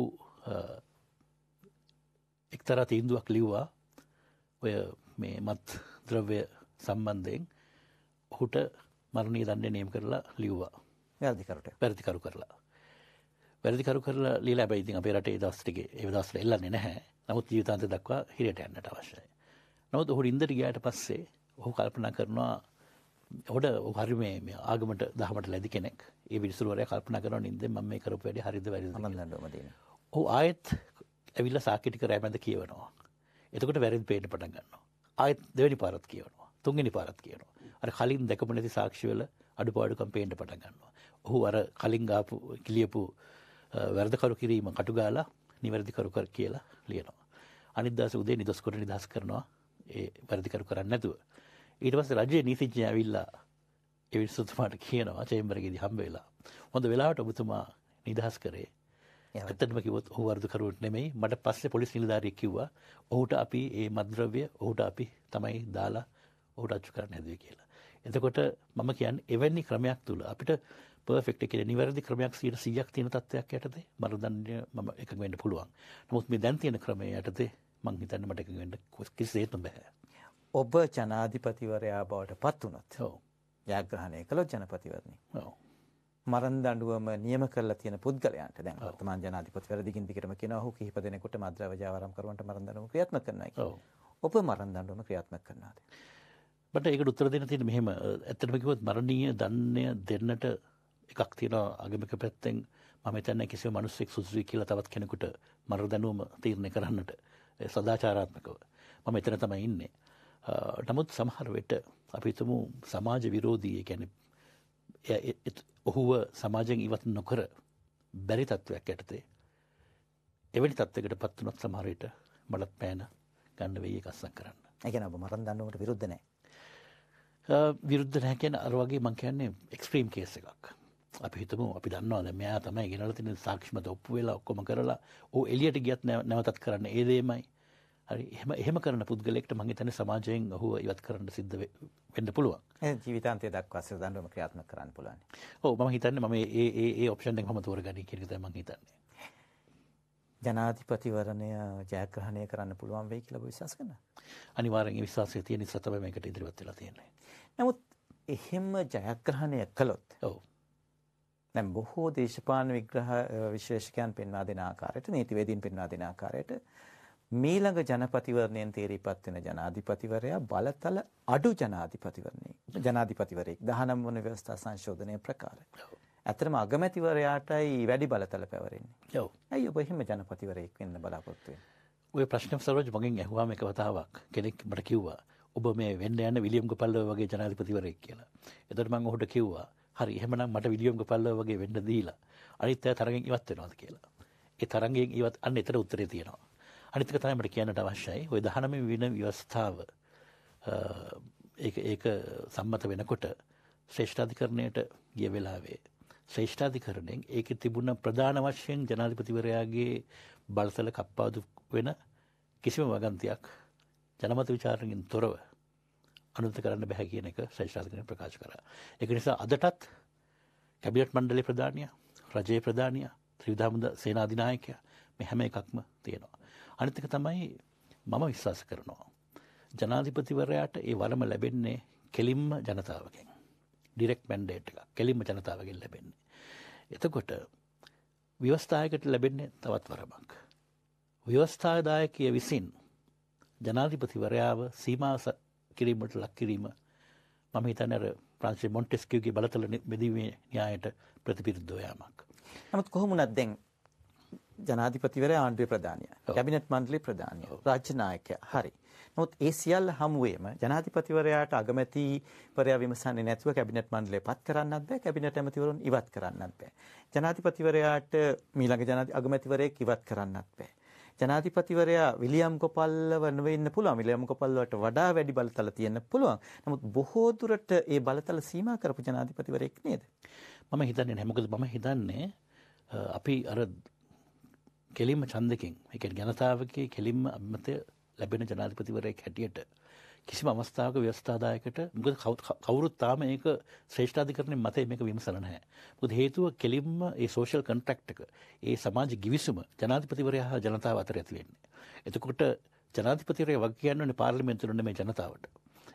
එක්තරා තීන්දුවක් ලිව්වා ඔය මේ මත් ද්‍රව්‍ය සම්බන්ධයෙන් ඔහුට මරණී දණ්ඩ නියම් කරලා ලිව්වා. වැරදිකරට වැරදිකරු කරලා වැරදිකරු කරලා ලීලා බැයි ඉතින් අපේ රටේ දස්ටිගේ ඒ දස්ට එල්ලන්නේ නැහැ නමුත් ජීවිතාන්ත දක්වා හිරට යන්නට අවශ්‍යයි නමුත් ඔහු ඉන්දට ගයාට පස්සේ ඔහු කල්පනා කරනවා හොට හරි මේ ආගමට දහමට ලැදි කෙනෙක් ඒ විිසුරුවරය කල්පන කරන ඉද ම මේ කරපු වැඩි හරිද වැරදමද ඕ ආයත් ඇවිල්ල සාකටි කරෑමැද කියවනවා එතකට වැරදි පේට පටන් ගන්නවා ආයත් දෙවැනි පාරත් කියවනවා තුන්ගනි පාරත් කියනවා අර කලින් දැකම නැති සාක්ෂිවල අඩු පාඩුකම් පේට පටන් ගන්නවා ඔහු අර කලින් ගාපු ලියපු වැරදකරු කිරීම කටුගාලා නිවැරදිකරු කර කියලා ලියනවා. අනිදදාස උදේ නිදස්කොට නිදහස් කරනවා ඒ වැරදිකරු කරන්න නැතුව. ඊට පස්ස රජය නීතිඥය ඇවිල්ලා එවිල් සුතුමාට කියනවා චේම්බරගෙදි හම්බවෙලා හොඳ වෙලාට ඔබතුමා නිදහස් කරේ ඇතම කිවත් හවර්දකරුට නෙමයි මට පස්සේ පොලිස් නිලධාරය කිව්වා ඔහුට අපි ඒ මද්‍රව්‍ය ඔහුට අපි තමයි දාලා ඔහුට අච්චු කරන්න හැදුව කියලා. එතකොට මම කියන් එවැනි ක්‍රමයක් තුළ අපිට පර්ෆෙක්ට් එකේ නිවැරදි ක්‍රමයක් 100ක් තියෙන තත්ත්වයක් යටතේ මරදන්නේ මම එකඟ වෙන්න පුළුවන්. නමුත් මේ දැන් තියෙන ක්‍රමය යටතේ මං හිතන්නේ මට එකඟ වෙන්න කිසිසේත්ම බෑ. ඔබ ජනාධිපතිවරයා බවට පත් වුණොත් ජයග්‍රහණය කළොත් ජනපතිවරණි. ඔව්. මරන් දඩුවම නියම කල තියන පුද්ගලයන්ට දැන් තම ජනාධිපත් වැරදිගින් දිකටම කියෙන හු කිහිප දෙනෙකුට මද්‍රවජාවරම් කරට මරදනම ක්‍රියාත්ම කරනයි ඔප මරන් දඩුවම ක්‍රියාත්ම කරනාද. බට ඒක උත්තර දෙන තින මෙහෙම ඇත්තටමකිවත් මරණීය දන්නය දෙන්නට එකක් තියෙන අගමික පැත්තෙන් මම තැන්න කිසි මනුස්සෙක් සුදුසුයි කියලා තවත් කෙනෙකුට මර දැනුවම තීරණය කරන්නට සදාචාරාත්මකව මම එතන තමයි ඉන්නේ. නමුත් සමහර වෙට අපිතුමු සමාජ විරෝධී ගැන ඔහුව සමාජයෙන් ඉවත් නොකර බැරි තත්ත්වයක් ඇටතේ එවැනි තත්වකට පත්වනොත් සමහරයට මලත් පෑන ගන්න වෙයි කස්සක් කරන්න එකන ඔබ මරන් දන්නවට විරුද්ධ නෑ විරුද්ධ නැකෙන අරවගේ මංකයන්නේ එක්ස්ප්‍රීම් කේස එකක් අපි හිතමු අපි දන්නවා දැන් මෙයා තමයි ගෙනල්ලා තියෙන සාක්ෂිමත් ඔප්පු වෙලා ඔක්කොම කරලා ඌ එළියට ගියත් නැවතත් කරන්න ඒ දෙයමයි හරි එහෙම එහෙම කරන පුද්ගලෙක්ට මම හිතන්නේ සමාජයෙන් ඔහුව ඉවත් කරන්න සිද්ධ වෙන්න පුළුවන්. එහෙනම් ජීවිතාන්තය දක්වා සදඬුවම ක්‍රියාත්මක කරන්න පුළුවන්. ඔව් මම හිතන්නේ මම ඒ ඒ ඒ ඔප්ෂන් එක මම තෝරගනි කියන එක තමයි මම හිතන්නේ. ජනාධිපතිවරණය ජයග්‍රහණය කරන්න පුළුවන් වෙයි කියලා විශ්වාස කරනවා. අනිවාර්යෙන් ඒ විශ්වාසය තියෙන නිසා තමයි මේකට ඉදිරියට වෙලා තියෙන්නේ. නමුත් එහෙම ජයග්‍රහණය කළොත් ඔව් දැන් බොහෝ දේශපාලන විග්‍රහ විශේෂකයන් පෙන්වා දෙන ආකාරයට නීතිවේදීන් පෙන්වා දෙන ආකාරයට මීළඟ ජනපතිවරණයෙන් තීරීපත් වෙන ජනාධිපතිවරයා බලතල අඩු ජනාධිපතිවරණේ ජනාධිපතිවරයෙක් 19 වන ව්‍යවස්ථා සංශෝධනයේ ප්‍රකාරය. ඇත්තටම අගමැතිවරයාටයි වැඩි බලතල පැවරෙන්නේ. ඔව්. ඇයි ඔබ එහෙම ජනපතිවරයෙක් වෙන්න බලාපොරොත්තු වෙන්නේ? ඔය ප්‍රශ්නේ සරෝජ් මගෙන් ඇහුවාම එක වතාවක් කෙනෙක් මට කිව්වා ඔබ මේ වෙන්න යන විලියම් ගොපල්ලෝ වගේ ජනාධිපතිවරයෙක් කියලා. එතකොට මම ඔහුට කිව්වා හරි එහෙමනම් මට විලියම් ගොපල්ලෝ වගේ වෙන්න දීලා අනිත් අය තරගෙන් ඉවත් වෙනවද කියලා. ඒ තරගෙන් ඉවත් අන්න එතන උත්තරේ තියෙනවා. අනිත් එක තමයි මට කියන්නට අවශ්‍යයි. ওই 19 වෙන ව්‍යවස්ථාව ඒක ඒක සම්මත වෙනකොට ශ්‍රේෂ්ඨාධිකරණයට ගිය වෙලාවේ ශ්‍රේෂ්ඨාධිකරණයෙන් ඒකේ තිබුණ ප්‍රධාන වශයෙන් ජනාධිපතිවරයාගේ බලතල කප්පාදු වෙන කිසිම වගන්තියක් ජනමත විචාරණයෙන් තොරව අනුත කරන්න බැහැ කියන එක සේෂාධකන ප්‍රකාශ කර. එක නිසා අදටත් කැබිලට් මණ්ඩලි ප්‍රධානය රජයේ ප්‍රධානය ත්‍රවිධාමුද සේනාධනායකය මෙහැම එකක්ම තියෙනවා. අනිතක තමයි මම විශ්වාස කරනවා. ජනාධිපතිවරයාට ඒ වරම ලැබෙන්නේ කෙලින්ම ජනතාවකින් ඩිරෙක් මැන්ඩේට් එක කෙලින්ම ජනතාවගෙන් ලැබෙන්නේ. එතකොට ව්‍යවස්ථායකට ලැබෙන්නේ තවත් වරමක්. ව්‍යවස්ථාදායකය විසින් ජනාධිපතිවරයාව සීමාස කිරීමට ලක් කිරීම මම හිතනර ප්‍රන්සේ මොන්ටෙස්කවගේ බලතල බෙදීමේ න්‍යායට ප්‍රතිපිරුද්ධෝයාමක්. නමුත් කොහොමුණත් දැන් ජනාධිපතිවර ආණ්ඩුවේ ප්‍රධානය ගැබිනට් මන්ත්‍රී ප්‍රධානය රාජ්‍යනායකය හරි. නොත් ඒ සියල් හමුවේම ජනාධිපතිවරයාට අගමැතිවරයා විමසන්නේ නැතුව කැබිනට් මණ්ඩලය පත් කරන්නත් බෑ කැබිනට් ඇමතිවරුන් ඉවත් කරන්නත් බෑ. ජනාධිපතිවරයාට මීළඟ ජනාධි අගමැතිවරයෙක් ඉවත් කරන්නත් බෑ. ජනාධිපතිවරයා විලියම් කොපල්ලව නොවෙන්න පුළුවන්. විලියම් කොපල්ලවට වඩා වැඩි බලතල තියෙන්න පුළුවන්. නමුත් බොහෝ දුරට ඒ බලතල සීමා කරපු ජනාධිපතිවරයෙක් නේද? මම හිතන්නේ නැහැ. මොකද මම හිතන්නේ අපි අර කෙලින්ම ඡන්දකින්, ඒ කියන්නේ ජනතාවගේ කෙලින්ම අභිමතය ලැබෙන ජනාධිපතිවරයෙක් හැටියට කිසිම අවස්ථාවක ව්‍යවස්ථාදායකට මොකද කවුරුත් තාම ඒක ශ්‍රේෂ්ඨාධිකරණය මතේ මේක විමසන නැහැ. මොකද හේතුව කෙලින්ම ඒ සෝෂල් කන්ට්‍රැක්ට් එක ඒ සමාජ ගිවිසුම ජනාධිපතිවරයා හා ජනතාව අතර ඇති වෙන්නේ. එතකොට ජනාධිපතිවරයා වග කියන්නේ පාර්ලිමේන්තුවේ නෙමෙයි ජනතාවට.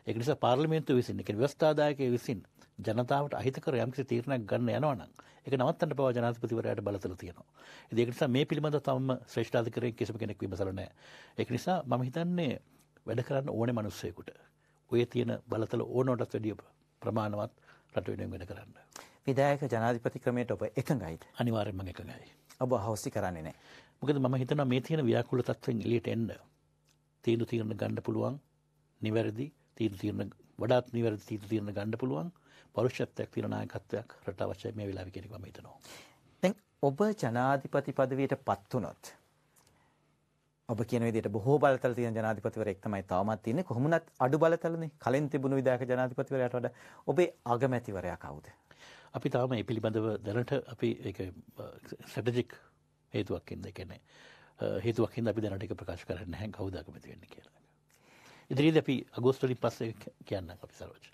ඒක නිසා පාර්ලිමේන්තුව විසින් ඒ ව්‍යවස්ථාදායකය විසින් ජනතාවට අහිතකර යම්කිසි තීරණයක් ගන්න යනවා නම් ඒක නවත්තන්න පවා ජනාධිපතිවරයාට බලතල තියෙනවා. ඉතින් ඒක නිසා මේ පිළිබඳව තවම ශ්‍රේෂ්ඨාධිකරණය කිසිම කෙනෙක් විමසලා නැහැ. ඒක නිසා මම හිතන්නේ වැඩ කරන්න ඕන මනුස්සයකුට ඔය තියෙන බලතල ඕනොටත් වැඩිය ප්‍රමාණවත් රට වෙනෙන් වැඩ කරන්න. විදායක ජනාධිපති ක්‍රමයට ඔබ එකඟයිද අනිවාර්යම එකඟයි. ඔබ හවස්සි කරන්නේ නෑ මොකද ම හිතන මේ තියෙන ව්‍යාකුල තත්වෙන් එලියට එන්න තීරු තීරණ ගණ්ඩ පුළුවන් නිවැරදි තීරු තීරණ වඩාත් නිවැරදි තීරු තීරණ ගණ්ඩ පුළුවන් පරුෂත්වයක් තිරණනායකත්වයක් රට අවශ්‍ය මේ වෙලාවි කෙනෙක් මහිතනවා. ඔබ ජනාධිපති පදවයට පත්වනොත් ඔබ කියන විදිහට බොහෝ බලතල තියෙන ජනාධිපතිවරයෙක් තමයි තවමත් ඉන්නේ. කොහොමුණත් අඩු බලතලනේ. කලින් තිබුණු විධායක ජනාධිපතිවරයාට වඩා ඔබේ අගමැතිවරයා කවුද? අපි තාම මේ පිළිබඳව දැනට අපි ඒක ස්ට්‍රැටජික් හේතුවක් හින්දා කියන්නේ හේතුවක් හින්දා අපි දැනට ඒක ප්‍රකාශ කරන්නේ නැහැ කවුද අගමැති වෙන්නේ කියලා. ඉදිරියේදී අපි අගෝස්තු වලින් පස්සේ කියන්නම් අපි සරෝජ්.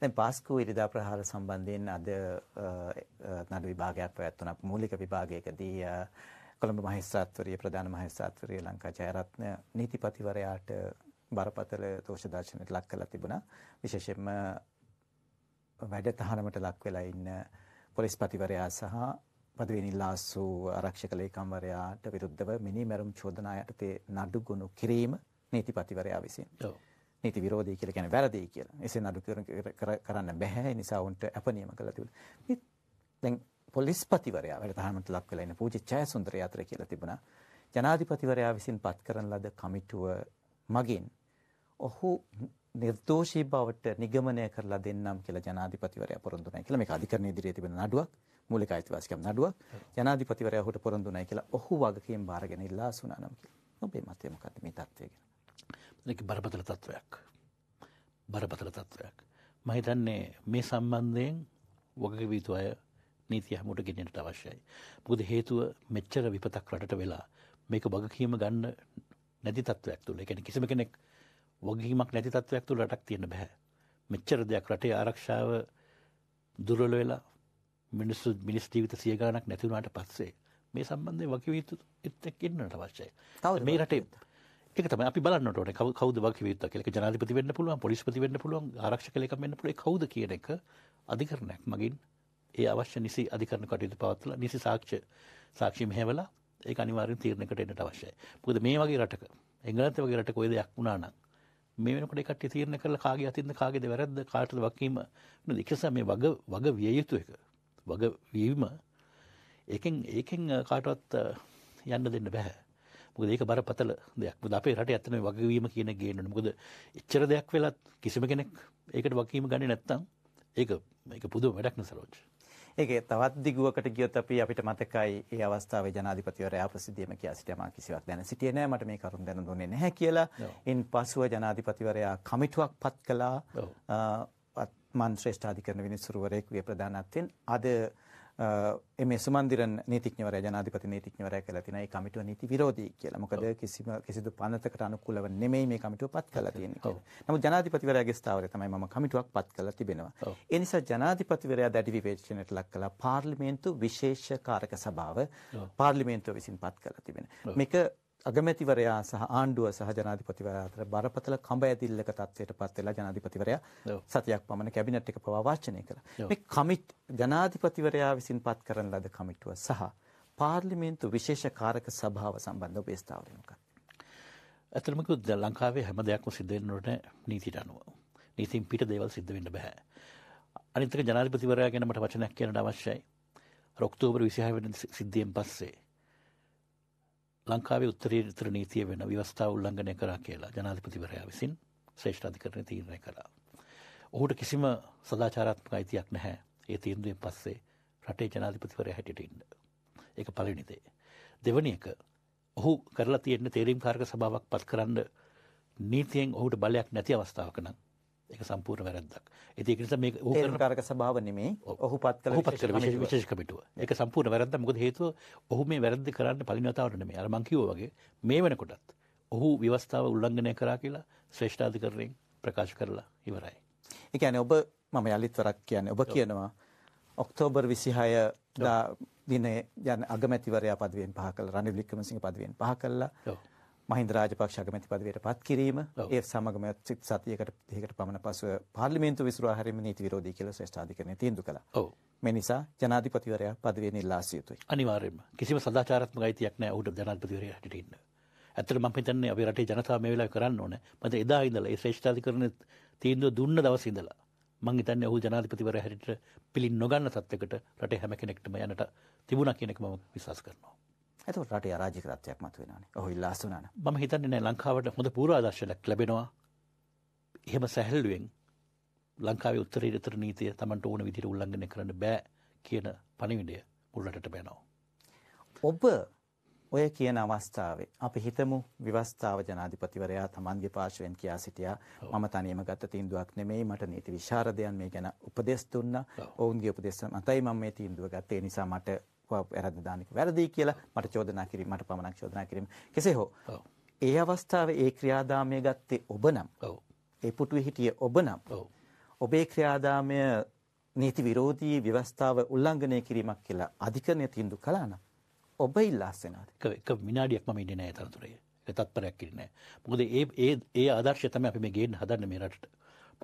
දැන් පාස්කු ඉරිදා ප්‍රහාර සම්බන්ධයෙන් අද නඩු විභාගයක් පැවැත්වුණා. මූලික විභාගයකදී කොළඹ මහේස්ත්‍රාත්වරිය ප්‍රධාන මහේස්ත්‍රාත්වරිය ලංකා ජයරත්න නීතිපතිවරයාට බරපතල දෝෂ දර්ශනයට ලක් කරලා තිබුණා. විශේෂයෙන්ම වැඩ තහනමට ලක් වෙලා ඉන්න පොලිස්පතිවරයා සහ පදවිනිලාස්සු ආරක්ෂක ලේකම්වරයාට විරුද්ධව මිනිමැරුම් චෝදනා යටතේ නඩුගුණු කිරීම නීතිපතිවරයා විසින්. නීති විරෝධී කියලා කියන්නේ වැරදි කියලා. එසේ නඩු කරන්න බෑ. ඒ නිසා උන්ට අපනියම කළා තිබුණා. දැන් පොලිස්පතිවරයා වැඩතහනට ලක් වෙලා ඉන්න පූජි ජයසුන්දර යත්‍ර කියලා තිබුණා. ජනාධිපතිවරයා විසින් පත් කරන ලද කමිටුව මගින් ඔහු නිර්දෝෂී බවට නිගමනය කරලා දෙන්නම් කියලා ජනාධිපතිවරයා පොරොන්දු නැහැ කියලා මේක අධිකරණ ඉදිරියේ තිබෙන නඩුවක් මූලික අයිතිවාසිකම් නඩුවක් ජනාධිපතිවරයා ඔහුට පොරොන්දු නැහැ කියලා ඔහු වගකීම් බාරගෙන ඉල්ලා සුණා නම් කියලා. ඔබේ මතය මොකක්ද මේ தත්වය ගැන? මේක බරපතල තත්වයක්. බරපතල තත්වයක්. මම හිතන්නේ මේ සම්බන්ධයෙන් වගකීම් අය නීති හමුවට ගෙනට අවශ්‍යයි. මුද හේතුව මෙච්චර විපතක් රටට වෙලා මේක වගකීම ගන්න නැති තත්වයක් තුළ එකැන කිසිම කෙනෙක් වගීමක් නැති තත්වයක් තුළ රටක් තියෙන බැහැ. මෙච්චර දෙයක් රටේ ආරක්ෂාව දුරල වෙලා මිනිස්සු මිනිස් ජීවිත සියගානක් නැතිවුණට පස්සේ මේ සම්බන්ධය වකිවීතු එත්තක් ඉන්නට අවශ්‍යයි. තව මේ රටේ එක තම අපි බලන්නට ඕන කවද වකිවත කෙක ජනාධපති වන්න පුළුවන් පොලිස්පති වන්න පුළුවන් ආරක්ෂ කලක වන්න පුළේ කවද කියන එක අධිකරණයක් මගින් ඒ අවශ්‍ය නිසි අධිකරණ කටයුතු පවත්වලා නිසි සාක්ෂ්‍ය සාක්ෂි මෙහෙවලා ඒක අනිවාර්යෙන් තීරණයකට එන්නට අවශ්‍යයි. මොකද මේ වගේ රටක එංගලන්තය වගේ රටක ওই දෙයක් වුණා නම් මේ වෙනකොට ඒකට තීරණ කරලා කාගේ අතින්ද කාගේද වැරද්ද කාටද වකීම නේද? ඒක නිසා මේ වග වග විය යුතු එක. වග වීම ඒකෙන් ඒකෙන් කාටවත් යන්න දෙන්න බෑ. මොකද ඒක බරපතල දෙයක්. මොකද අපේ රටේ ඇත්තම වගවීම කියන ගේනුනේ. මොකද එච්චර දෙයක් වෙලත් කිසිම කෙනෙක් ඒකට වකීම ගන්නේ නැත්තම් ඒක මේක පුදුම වැඩක් නේ සරෝජ්. ඒක තවත් දිගුවකට ගියොත් අපි අපිට මතකයි ඒ අවස්ථාවේ ජනාධිපතිවරයා ප්‍රසිද්ධියම කියා සිටියා මම කිසිවක් දැන සිටියේ නැහැ මට මේ කරුණ දැන දුන්නේ නැහැ කියලා. ඉන් පසුව ජනාධිපතිවරයා කමිටුවක් පත් කළා. මන්ත්‍රී ශ්‍රේෂ්ඨාධිකරණ විනිසුරුවරයෙක් විය ප්‍රධානත්වයෙන් අද මේ සුමන්දිරන් නීතිඥවරයා ජනාධිපති නීතිඥවරයා කියලා තියෙනවා මේ කමිටුව නීති විරෝධී කියලා. මොකද කිසිම කිසිදු පනතකට අනුකූලව නෙමෙයි මේ කමිටුව පත් කළා තියෙන්නේ කියලා. නමුත් ජනාධිපතිවරයාගේ ස්ථාවරය තමයි මම කමිටුවක් පත් කළා තිබෙනවා. ඒ නිසා ජනාධිපතිවරයා දැඩි විවේචනයට ලක් කළා පාර්ලිමේන්තු විශේෂ කාරක සභාව පාර්ලිමේන්තුව විසින් පත් කළා තිබෙනවා. මේක අගමැතිවරයා සහ ආණ්ඩුව සහ ජනාධිපතිවරයා අතර බරපතල කඹ ඇදිල්ලක තත්ත්වයට පත් වෙලා ජනාධිපතිවරයා සතියක් පමණ කැබිනට් එක පවා වාචනය කළා. මේ කමිට් ජනාධිපතිවරයා විසින් පත් කරන ලද කමිටුව සහ පාර්ලිමේන්තු විශේෂ කාරක සභාව සම්බන්ධව ඔබේ ස්ථාවරය මොකක්ද? ඇත්තටම කිව්වොත් ලංකාවේ හැම දෙයක්ම සිද්ධ වෙන්න ඕනේ නීතියට අනුව. නීතියෙන් පිට දේවල් සිද්ධ වෙන්න බෑ. අනිත් එක ජනාධිපතිවරයා ගැන මට වචනයක් කියන්න අවශ්‍යයි. අර ඔක්තෝබර් 26 වෙනි සිද්ධියෙන් පස්සේ ලංකාවේ උත්තරීතර නීතිය වෙන ව්‍යවස්ථාව උල්ලංඝනය කරා කියලා ජනාධිපතිවරයා විසින් ශ්‍රේෂ්ඨ අධිකරණය තීරණය කළා. ඔහුට කිසිම සදාචාරාත්මක අයිතියක් නැහැ. ඒ තීන්දුවෙන් පස්සේ රටේ ජනාධිපතිවරයා හැටියට ඉන්න. ඒක පළවෙනි දේ. දෙවෙනි එක ඔහු කරලා තියෙන තේරීම් කාරක සභාවක් පත් කරන්න නීතියෙන් ඔහුට බලයක් නැති අවස්ථාවක නම් ඒක සම්පූර්ණ වැරද්දක්. ඉතින් ඒක නිසා මේක ඔහු කරන කාරක සභාව නෙමෙයි. ඔහු පත් කළ විශේෂ කමිටුව. විශේෂ කමිටුව. ඒක සම්පූර්ණ වැරද්ද. මොකද හේතුව ඔහු මේ වැරද්ද කරන්න පරිණතාවට නෙමෙයි. අර මං කිව්වා වගේ මේ වෙනකොටත් ඔහු ව්‍යවස්ථාව උල්ලංඝනය කරා කියලා ශ්‍රේෂ්ඨාධිකරණයෙන් ප්‍රකාශ කරලා ඉවරයි. ඒ කියන්නේ ඔබ මම යලිත් වරක් කියන්නේ ඔබ කියනවා ඔක්තෝබර් 26 දිනේ යන අගමැතිවරයා පදවියෙන් පහ කළා රනිල් වික්‍රමසිංහ පදවියෙන් පහ කළා. ඔව්. මහින්ද රාජපක්ෂ අගමැති පදවියට පත් කිරීම ඒ සමගම සතියකට දෙකකට පමණ පසුව පාර්ලිමේන්තුව විසුරුවා හැරීම නීති විරෝධී කියලා ශ්‍රේෂ්ඨ අධිකරණය තීන්දුව කළා. ඔව්. මේ නිසා ජනාධිපතිවරයා පදවියෙන් ඉල්ලා සිටිය යුතුයි. අනිවාර්යයෙන්ම. කිසිම සදාචාරාත්මක අයිතියක් නැහැ ඔහුට ජනාධිපතිවරයා හැටියට ඉන්න. ඇත්තට මම හිතන්නේ අපේ රටේ ජනතාව මේ වෙලාවේ කරන්න ඕනේ. මම එදා ඉඳලා ඒ ශ්‍රේෂ්ඨ අධිකරණය තීන්දුව දුන්න දවසේ ඉඳලා මං හිතන්නේ ඔහු ජනාධිපතිවරයා හැටියට පිළින් නොගන්න තත්යකට රටේ හැම කෙනෙක්ටම යන්නට තිබුණා කියන එක මම විශ්වාස කරනවා. එතකොට රටේ අරාජිකත්වයක් මතුවෙනවානේ. ඔහු ඉල්ලාස් වුණානේ. මම හිතන්නේ නෑ ලංකාවට හොඳ පූර්වාදර්ශයක් ලැබෙනවා. එහෙම සැහැල්ලුවෙන් ලංකාවේ උත්තරීතර නීතිය Tamanට ඕන විදිහට උල්ලංඝනය කරන්න බෑ කියන පණිවිඩය මුල් රටට බැනවා. ඔබ ඔය කියන අවස්ථාවේ අපි හිතමු විවස්ථාව ජනාධිපතිවරයා තමන්ගේ පාර්ශවෙන් කියා සිටියා මම තනියම ගත්ත තීන්දුවක් නෙමෙයි මට නීති විශාරදයන් මේ ගැන උපදෙස් දුන්නා ඔවුන්ගේ උපදෙස් මතයි මම මේ තීන්දුව ගත්තේ නිසා මට වැරදි දානික වැරදි කියලා මට චෝදනා කිරීම මට පමණක් චෝදනා කිරීම කෙසේ හෝ ඒ අවස්ථාවේ ඒ ක්‍රියාදාමය ගත්තේ ඔබ නම් ඒ පුටුවේ හිටියේ ඔබ නම් ඔබේ ක්‍රියාදාමය නීති විරෝධී ව්‍යවස්ථාව උල්ලංඝනය කිරීමක් කියලා අධිකරණය තීන්දුව කළා නම් ඔබ ඉල්ලාස් වෙනවාද එක එක විනාඩියක් මම ඉන්නේ නැහැ තනතුරේ ඒක තත්පරයක් ඉන්නේ නැහැ මොකද ඒ ඒ ඒ ආදර්ශය තමයි අපි මේ ගේන්න හදන්නේ මේ රටට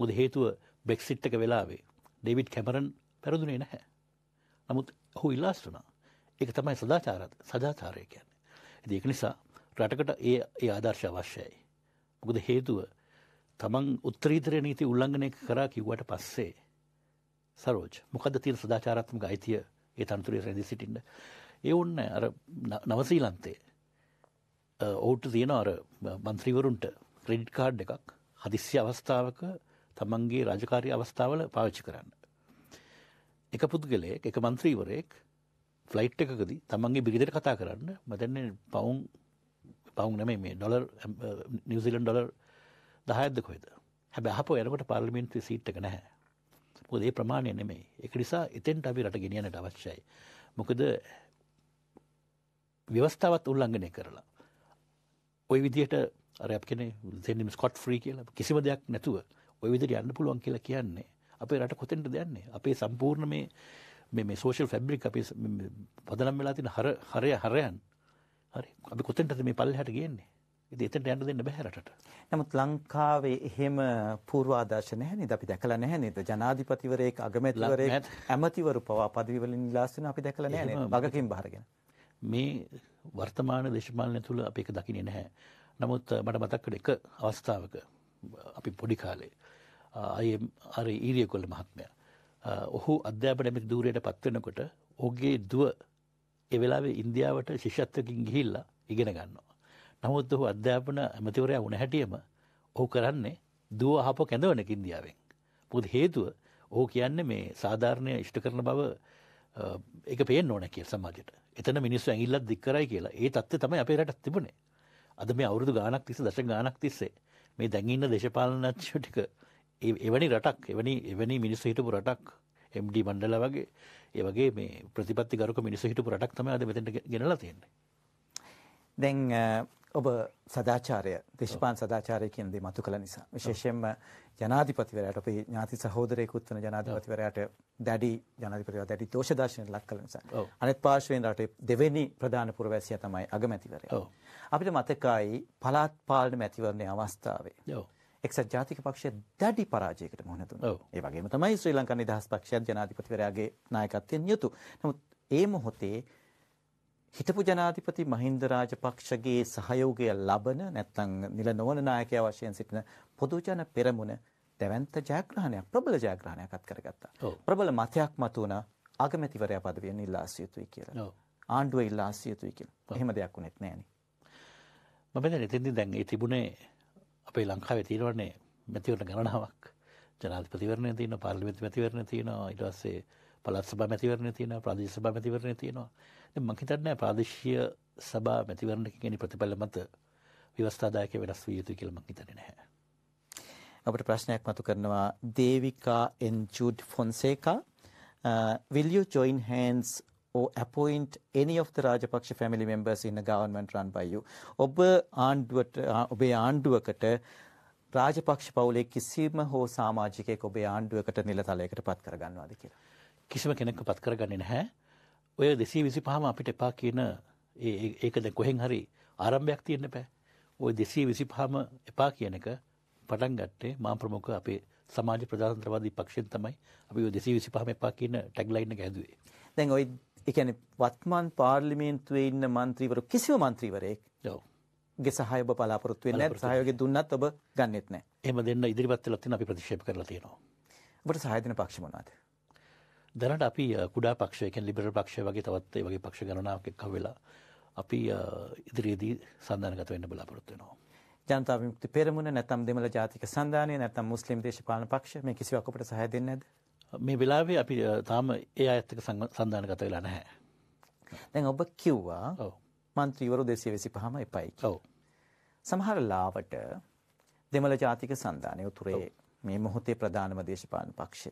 මොකද හේතුව බ්‍රෙක්සිට් එක වෙලාවේ ඩේවිඩ් කැමරන් පැරදුනේ නැහැ නමුත් ඔහු ඉල්ලාස් වුණා ඒක තමයි සදාචාර සදාචාරය කියන්නේ. ඉතින් ඒක නිසා රටකට ඒ ඒ ආදර්ශ අවශ්‍යයි. මොකද හේතුව තමන් උත්තරීතර නීති උල්ලංඝනය කරා කිව්වට පස්සේ සරෝජ් මොකද්ද තියෙන සදාචාරාත්මක අයිතිය ඒ තනතුරේ රැඳී සිටින්න. ඒ ඕන්න අර නවසීලන්තේ ඔවුට තියෙන අර මන්ත්‍රීවරුන්ට ක්‍රෙඩිට් කාඩ් එකක් හදිස්සි අවස්ථාවක තමන්ගේ රාජකාරී අවස්ථාවල පාවිච්චි කරන්න. එක පුද්ගලයෙක් එක මන්ත්‍රීවරයෙක් ෆ්ලයිට් එකකදී තමන්ගේ බිරිදර කතා කරන්න මතන්නේ පවුන් පවුන් නම මේ ඩොලර් නිවසිලන් ඩොලර් දහයද කොයිද හැබ අප එනකට පාර්ලිමෙන්න්ති සිට්ක නැහැ පොදේ ප්‍රමාණය නෙමෙයි එක නිසා එතෙන්ට අපි රට ගෙනියනට අවශ්‍යයි මොකද ව්‍යවස්ථාවත් උල්ලංඝනය කරලා ඔය විදියට අරයක් කෙන දෙනම ස්කොට් ්‍රී කියලා කිසිම දෙයක් නැතුව ඔය විදිර යන්න පුළුවන් කියලා කියන්නේ අපේ රට කොතෙන්ට දෙයන්නේ අපේ සම්පූර්ණ මේ මේ සෝෂල් ෆැබ්ලික් අපි පදනම් වෙලා තින හර හරය හරයන් හරි අපි කොතෙන්ටද මේ පල්ලෙහාට ගියන්නේ ඉතින් එතනට යන්න දෙන්න බෑ රටට නමුත් ලංකාවේ එහෙම පූර්වාදර්ශ නැහැ නේද අපි දැකලා නැහැ නේද ජනාධිපතිවරයෙක් අගමැතිවරයෙක් ඇමතිවරු පවා පදවි වලින් නිලාස් වෙන අපි දැකලා නැහැ නේද වගකීම් බාරගෙන මේ වර්තමාන දේශපාලනය තුළ අපි ඒක දකින්නේ නැහැ නමුත් මට මතක්කඩ එක අවස්ථාවක අපි පොඩි කාලේ අය අර ඊරියකොල්ල මහත්මයා ඔහු අධ්‍යාපනමික් දූරයට පත්වෙනකොට ඔගේ දුව එවෙලාවේ ඉන්දියාවට ශිෂත්වකින් ගිහිල්ලා ඉගෙන ගන්නවා. නමුත් ඔහු අධ්‍යාපන ඇමතිවරයා වුණ හැටියම ඔහු කරන්නේ දුව හප කැඳවන ඉන්දියාවෙන්. පුද හේතුව ඔහු කියන්නේ මේ සාධාරණය ඉෂ්ට කරන බව එක පේෙන් ඕන කිය සමාජයට එතන මිනිස්සු ඇඟිල්ලත් දික්කරයි කියලා ඒ තත්ව තම අපේ රටත් තිබුණේ අද මේ අවුරුදු ගානක් තිස දශ ගානක් තිස්සේ මේ දැඟඉන්න දේශපාලනච්ෂටික එවැනි රටක් එවැනි එවැනි මිනිස්සු හිටපු රටක් එම්ඩ මණ්ඩල වගේ ඒවගේ මේ ප්‍රතිපත්ති ගරක මිනිස්සු හිටපු රටක් තම අද මෙතට ගෙනලා තියෙන්නේ. දැන් ඔබ සදාචාරය දේශපාන් සදාචාරය කියනදේ මතු කළ නිසා විශේෂයෙන්ම ජනාධිපතිවරයාට අපේ ඥාති සහෝදරයෙකුත් වෙන ජනාධිපතිවරයාට දැඩි ජනාධිපතිවරයා දැඩි දෝෂදර්ශනයට ලක් කළ නිසා අනෙක් පාර්ශවයෙන් රටේ දෙවෙනි ප්‍රධාන පුරවැසියා තමයි අගමැතිවරයා. අපිට මතකයි පළාත් පාලන මැතිවරණයේ අවස්ථාවේ එක්සත් ජාතික පක්ෂය දැඩි පරාජයකට මුහුණ දුන්නා. ඒ වගේම තමයි ශ්‍රී ලංකා නිදහස් පක්ෂයත් ජනාධිපතිවරයාගේ නායකත්වයෙන් යුතු. නමුත් ඒ මොහොතේ හිටපු ජනාධිපති මහින්ද රාජපක්ෂගේ සහයෝගය ලබන නැත්නම් නිල නොවන නායකයා වශයෙන් සිටින පොදු ජන පෙරමුණ දැවැන්ත ජයග්‍රහණයක් ප්‍රබල ජයග්‍රහණයක් අත් කරගත්තා. ප්‍රබල මතයක් මතුවන අගමැතිවරයා පදවියෙන් ඉල්ලාසිය යුතුයි කියලා. ආණ්ඩුව ඉල්ලාසිය යුතුයි කියලා. එහෙම දෙයක් උනේත් නෑනේ. මම දැන් එතෙන්දී දැන් ඒ තිබුණේ අපේ ලංකාවේ තියෙනවන්නේ මැතිවරණ ගණනාවක් ජනාධිපතිවරණය තියෙන පාර්ලිමේන්තු මැතිවරණය තියෙනවා ඊට පස්සේ පළාත් සභා මැතිවරණය තියෙනවා ප්‍රාදේශීය සභා මැතිවරණය තියෙනවා දැන් මම හිතන්නේ ප්‍රාදේශීය සභා මැතිවරණ කියන ප්‍රතිඵල මත ව්‍යවස්ථාදායක වෙනස් විය යුතුයි කියලා මම හිතන්නේ නැහැ අපට ප්‍රශ්නයක් මතු කරනවා Devika N Jude Fonseka Uh, will you join hands or appoint any of the Rajapaksa family members in a government run by you. ඔබ ආණ්ඩුවට ඔබේ ආණ්ඩුවකට රාජපක්ෂ පවුලේ කිසිම හෝ සමාජිකයෙක් ඔබේ ආණ්ඩුවකට නිලතලයකට පත් කරගන්නවාද කියලා. කිසිම කෙනෙක් පත් කරගන්නේ නැහැ. ඔය 225ම අපිට එපා කියන ඒක දැන් කොහෙන් හරි ආරම්භයක් තියෙන්න බෑ. ওই 225ම එපා කියන එක පටන් ගත්තේ මා ප්‍රමුඛ අපේ සමාජ ප්‍රජාතන්ත්‍රවාදී පක්ෂයෙන් තමයි අපි ওই 225ම එපා කියන ටැග්ලයින් එක හැදුවේ. දැන් ওই ඒ කියන්නේ වත්මන් පාර්ලිමේන්තුවේ ඉන්න മന്ത്രിවරු කිසිම മന്ത്രിවරයෙක් ගේ සහාය ඔබ බලාපොරොත්තු වෙන්නේ නැහැ. සහයෝගය දුන්නත් ඔබ ගන්නෙත් නැහැ. එහෙම දෙන්න ඉදිරිපත් වෙලා තියෙන අපි ප්‍රතික්ෂේප කරලා තියෙනවා. ඔබට සහාය දෙන පක්ෂ මොනවාද? දැනට අපි කුඩා පක්ෂයකෙන් ලිබරල් පක්ෂය වගේ තවත් ඒ වගේ පක්ෂ ගණනාවක් එක්ක වෙලා අපි ඉදිරියේදී සන්දානගත වෙන්න බලාපොරොත්තු වෙනවා. ජනතා විමුක්ති පෙරමුණ නැත්නම් දෙමළ ජාතික සන්ධානය නැත්නම් මුස්ලිම් දේශපාලන පක්ෂ මේ කිසිවක් අපට සහාය දෙන්නේ නැද්ද? මේ වෙලාවේ අපි තාම ඒ අඇත්තක සඳධාන කත වෙලා නැහැ. දැන් ඔබ කිව්වා මන්ත්‍රීවරු දෙසිය වෙසි පහම එපයි ඔව. සමහර ලාවට දෙමළ ජාතික සන්ධානය උතුරේ මේ මොහොතේ ප්‍රධානම දේශපාලන පක්ෂ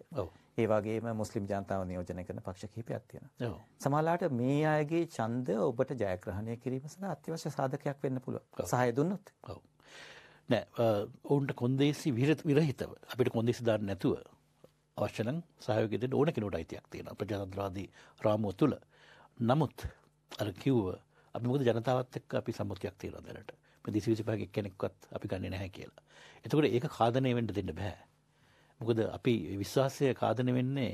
ඒවාගේම මුස්ලිම් ජනතාව නියෝජන කරන පක්ෂ කිහිපයක් තියෙන. සමහරලාට මේ අයගේ ඡන්ද ඔබට ජයග්‍රහණය කිරීම සඳහා අත්‍යවශ්‍ය සාධකයක් වෙන්න පුළුවන්. සහාය දුන්නොත්. ඔව්. නෑ ඔවුන්ට කොන්දේසි විරහිතව අපිට කොන්දේසි දාන්න නැතුව අවශ්‍යනං සහයෝගෙදට ඕන කෙනට අයිතියක් තියෙන ප්‍රජාතන්ත්‍රවාදී රාමුව තුළ නමුත් අර කිව්ව අපිමක ජනතාවත් එක් අපි සම්මුතියක් තියෙන දැනට දිසිවිසිපහක් කෙනෙක්වත් අපි ගන්න නැහැ කියලා. එතකොට ඒක කාදනය වෙන්ට දෙන්න බෑ. මොකද අපි විශ්වාසය කාදන වෙන්නේ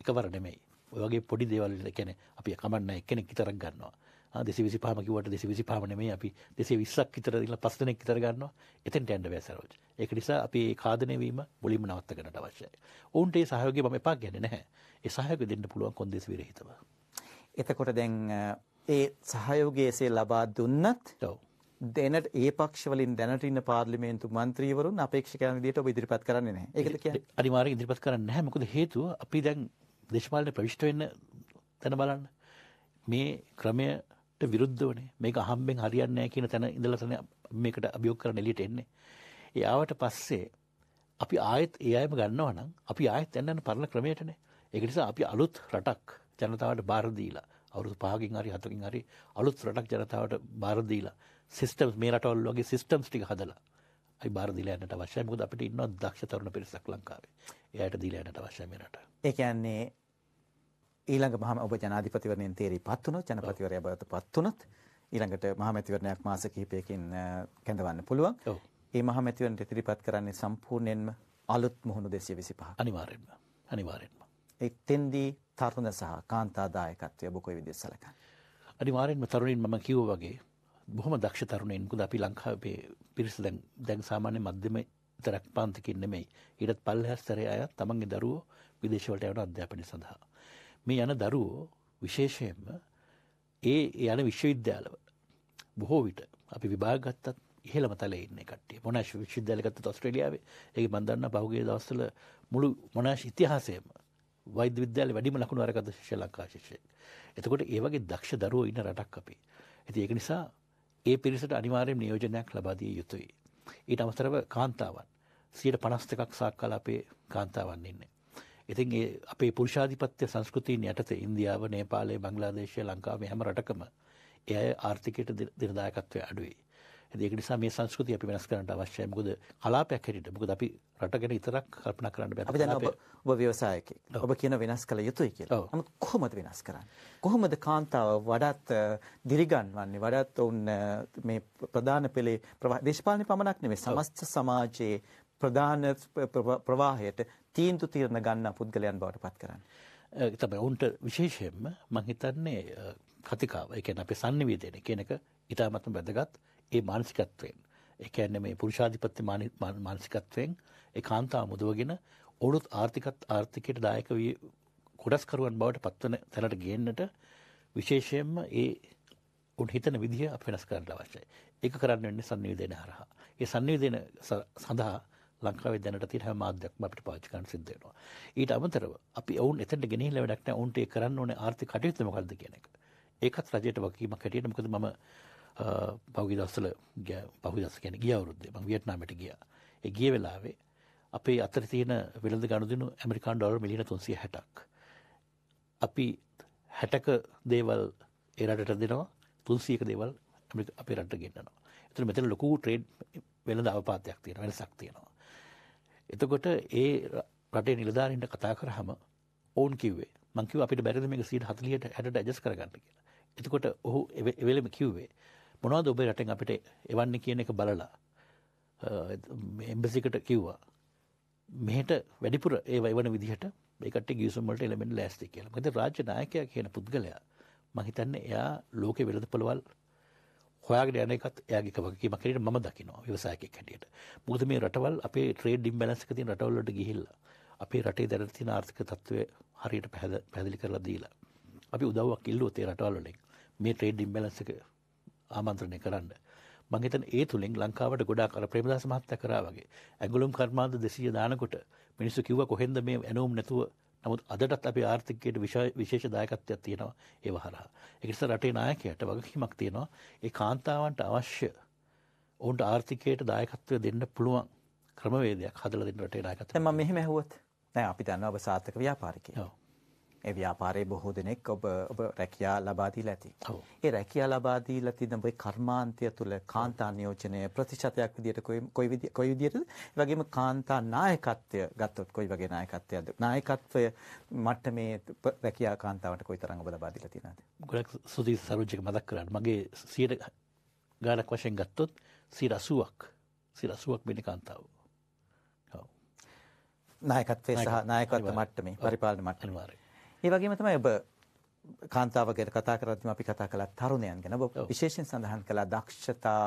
එකවර නෙමෙයි. ඔයගේ පොඩි දේවල් කැන අපි කමන්න එකෙනෙක් විතරක් ගන්නවා. දෙසි විසි පාම කිවට දෙසි විසි පාමනේ අපි දෙසේ විස්සක් විතර දිල පස්සනෙක් විතර ගන්නවා එතෙන්ට ඇන්ඩ වැසරෝජ් ඒක නිසා අපි කාදනයවීම මුලින්ම නවත්තකට අවශ්‍යයි ඔවුන්ට ඒ සහයෝගේ මම එපා ගැන නැහැ ඒ සහයෝග දෙන්න පුළුවන් කොන්දෙස් විරහිතව එතකොට දැන් ඒ සහයෝගයසේ ලබා දුන්නත් දැනට ඒ පක්ෂවලින් දැනට ඉන්න පාර්ලිමේන්තු මන්ත්‍රීවරුන් අපේක්ෂකයන් විදිහට ඔබ ඉදිරිපත් කරන්නේ නැහැ. ඒකද කියන්නේ? අනිවාර්යයෙන් ඉදිරිපත් කරන්නේ නැහැ. මොකද හේතුව අපි දැන් දේශපාලන ප්‍රවිෂ්ඨ වෙන්න තැන බලන්න. මේ ක්‍රමය විරුද්ධවනේ මේක අහම්බෙන් හරියන්නේ නැහැ කියන තැන ඉඳලා තමයි මේකට අභියෝග කරන්න එළියට එන්නේ. ඒ ආවට පස්සේ අපි ආයෙත් ඒ අයම ගන්නවා නම් අපි ආයෙත් යන්න පරණ ක්‍රමයටනේ. ඒක නිසා අපි අලුත් රටක් ජනතාවට බාර දීලා අවුරුදු 5කින් හරි 7කින් හරි අලුත් රටක් ජනතාවට බාර දීලා සිස්ටම්ස් මේ රටවල් වගේ සිස්ටම්ස් ටික හදලා අපි බාර දීලා යන්නට අවශ්‍යයි. මොකද අපිට ඉන්නවා දක්ෂ තරුණ පිරිසක් ලංකාවේ. එයාට දීලා යන්නට අවශ්‍යයි මේ රට. ඒ කියන්නේ ඊළඟ මහා ඔබ ජනාධිපතිවරණයෙන් තේරීපත් වුණොත් ජනපතිවරයා බවට පත් වුණොත් ඊළඟට මහමැතිවරණයක් මාස කිහිපයකින් කැඳවන්න පුළුවන්. ඒ මහමැතිවරණයට ඉදිරිපත් කරන්නේ සම්පූර්ණයෙන්ම අලුත් මුහුණු 225. අනිවාර්යෙන්ම. අනිවාර්යෙන්ම. එතෙන්දී තරුණ සහ කාන්තා දායකත්වය ඔබ කොයි විදිහට සැලකන්නේ? අනිවාර්යෙන්ම තරුණින් මම කිව්වා වගේ බොහොම දක්ෂ තරුණයින් මොකද අපි ලංකාවේ පිරිස දැන් දැන් සාමාන්‍ය මධ්‍යම විතරක් පාන්තිකින් නෙමෙයි ඊටත් පල්ලෙහා ස්තරයේ අය තමන්ගේ දරුවෝ විදේශවලට යවන අධ්‍යාපනය සඳහා මේ යන දරුවෝ විශේෂයෙන්ම ඒ යන විශ්වවිද්‍යාලව බොහෝ විට අපි විභාගත්තත් ඉහළම තල ඉන්න කටේ මොනශ විශ්විද්‍යාලගත්ත ඔස්ට්‍රලියාවේ ඒ බඳන්න පහුගේ දවස්සල මුළු මොනාශ ඉතිහාසයම වෛද්‍ය විද්‍යාල වැඩිම ලකුණු අරගත ශිෂ්‍ය ලංකාශිෂය. එතකොට ඒ වගේ දක්ෂ දරුවෝ ඉන්න රටක් අපේ. ඇති ඒක නිසා ඒ පිරිසට අනිවාර්යෙන් නියෝජනයක් ලබාදිය යුතුයි. ඊට අමතරව කාන්තාවන් සියට පනස් දෙකක් සාක්කල අපේ කාන්තාවන් ඉන්නේ. ඉතින් ඒ අපේ පුරුෂාධිපත්‍ය සංස්කෘතියන් යටතේ ඉන්දියාව නේපාලය බංගලාදේශය ලංකාවේ හැම රටකම එය ආර්ථිකයට දිනදායකත්වය අඩුවේ. ඒක නිසා මේ සංස්කෘතිය අපි වෙනස් කරන්න අවශ්‍යයි. මොකද කලාපයක් හැටියට මොකද අපි රට ගැන විතරක් කල්පනා කරන්න බෑ. අපි දැන් ඔබ ඔබ ව්‍යවසායකයෙක්. ඔබ කියන වෙනස් කළ යුතුයි කියලා. නමුත් කොහොමද වෙනස් කරන්නේ? කොහොමද කාන්තාව වඩාත් දිරිගන්වන්නේ? වඩාත් උන් මේ ප්‍රධාන පෙළේ දේශපාලනේ පමණක් නෙමෙයි සමස්ත සමාජයේ ප්‍රධාන ප්‍රවාහයට තීන්දුව తీරන ගන්න පුද්ගලයන් බවට පත් කරන්නේ. ඒක තමයි උන්ට විශේෂයෙන්ම මම හිතන්නේ කතිකාව, ඒ කියන්නේ අපේ sannivedana කියන එක ඊටාත්ම වැදගත් ඒ මානසිකත්වයෙන්. ඒ කියන්නේ මේ පුරුෂාධිපත්‍ය මානසිකත්වයෙන් ඒකාන්තාව මුදවගෙන ඔවුනුත් ආර්ථිකත් ආර්ථිකයට දායක වී කොටස්කරුවන් බවට පත්වන තැනට ගේන්නට විශේෂයෙන්ම ඒ උන් හිතන විදිහ අප වෙනස් කරන්න අවශ්‍යයි. ඒක කරන්න වෙන්නේ සංනිවේදනය හරහා. ඒ සංනිවේදනය සඳහා ලංකාවේ දැනට තියෙන හැම මාධ්‍යයක්ම අපිට පාවිච්චි කරන්න සිද්ධ වෙනවා. ඊට අමතරව අපි ඔවුන් එතනට ගෙනහිලා වැඩක් නැහැ. ඔවුන්ට ඒ කරන්න ඕනේ ආර්ථික කටයුතු මොකද්ද කියන එක. ඒකත් රජයට වගකීමක් හැටියට මොකද මම පහුගිය දවස්වල පහුගිය දවස් කියන්නේ ගිය අවුරුද්දේ මම වියට්නාමයට ගියා. ඒ ගිය වෙලාවේ අපේ අතර තියෙන වෙළඳ ගනුදෙනු ඇමරිකානු ඩොලර් මිලියන 360ක්. අපි 60ක දේවල් ඒ රටට දෙනවා 300ක දේවල් අපේ රටට ගෙන්නනවා. එතන මෙතන ලොකු ට්‍රේඩ් වෙළඳ අවපාතයක් තියෙනවා වෙනසක් තියෙනවා. එතකොට ඒ රටේ නිලධාරීන්ට කතා කරහම ඔවුන් කිව්වේ මංකිව අපිට බැරිද මේක සීට හතලියට හැට ඇජස් කරගන්න කියලා. එතකොට ඔහු එවෙලම කිව්වේ මොනවද ඔබේ රටෙන් අපිට එවන්න කියන එක බලලා එම්බසිකට කිව්වා මෙහට වැඩිපුර ඒ වන විදිහට ඒකට ගිසුමට එලමෙන් ලෑස්ති කියලා මද රාජනායකයා කියන පුද්ගලයා මහිතන්න එයා ලෝක වෙළඳ පොළවල් හොයාගෙන යන එකත් එයාගේ වගකීමක් හැටියට මම දකිනවා ව්‍යවසායකයෙක් හැටියට. මොකද මේ රටවල් අපේ ට්‍රේඩ් ඉම්බැලන්ස් එක තියෙන රටවල් වලට ගිහිල්ලා අපේ රටේ දැනට තියෙන ආර්ථික තත්ත්වය හරියට පැහැදිලි කරලා දීලා අපි උදව්වක් ඉල්ලුවොත් ඒ රටවල් වලින් මේ ට්‍රේඩ් ඉම්බැලන්ස් එක ආමන්ත්‍රණය කරන්න. මම හිතන ඒ තුලින් ලංකාවට ගොඩාක් අර ප්‍රේමදාස මහත්තයා කරා වගේ ඇඟලුම් කර්මාන්ත 200 දානකොට මිනිස්සු කිව්වා කොහෙන්ද මේ ඇනෝම් නැතුව නමුත් අදටත් අපේ ආර්ථිකයට විශේෂ දායකත්වයක් තියෙනවා ඒව හරහා. ඒ නිසා රටේ නායකයාට වගකීමක් තියෙනවා ඒ කාන්තාවන්ට අවශ්‍ය ඔවුන්ට ආර්ථිකයට දායකත්වය දෙන්න පුළුවන් ක්‍රමවේදයක් හදලා දෙන්න රටේ නායකත්වය. දැන් මම මෙහෙම ඇහුවොත් නෑ අපි දන්නවා ඔබ සාර්ථක ව්‍යාපාරිකයෙක්. ඔව්. ඒ ව්‍යාපාරයේ බොහෝ දෙනෙක් ඔබ ඔබ රැකියා ලබා දීලා ඇති. ඒ රැකියා ලබා දීලා තියෙන ඔබේ කර්මාන්තය තුළ කාන්තා නියෝජනය ප්‍රතිශතයක් විදියට කොයි විදිය කොයි විදියටද? ඒ වගේම කාන්තා නායකත්වය ගත්තොත් කොයි වගේ නායකත්වයක්ද? නායකත්වය මට්ටමේ රැකියා කාන්තාවන්ට කොයිතරම් ඔබ ලබා දීලා තියෙනවද? ගොඩක් සුදී සරෝජික මතක් කරාට මගේ 100 ගානක් වශයෙන් ගත්තොත් 80ක් 80ක් වෙන කාන්තාවෝ. නායකත්වයේ සහ නායකත්ව මට්ටමේ පරිපාලන මට්ටමේ ඒ වගේම තමයි ඔබ කාන්තාව ගැන කතා කරද්දී අපි කතා කළා තරුණයන් ගැන. ඔබ විශේෂයෙන් සඳහන් කළා දක්ෂතා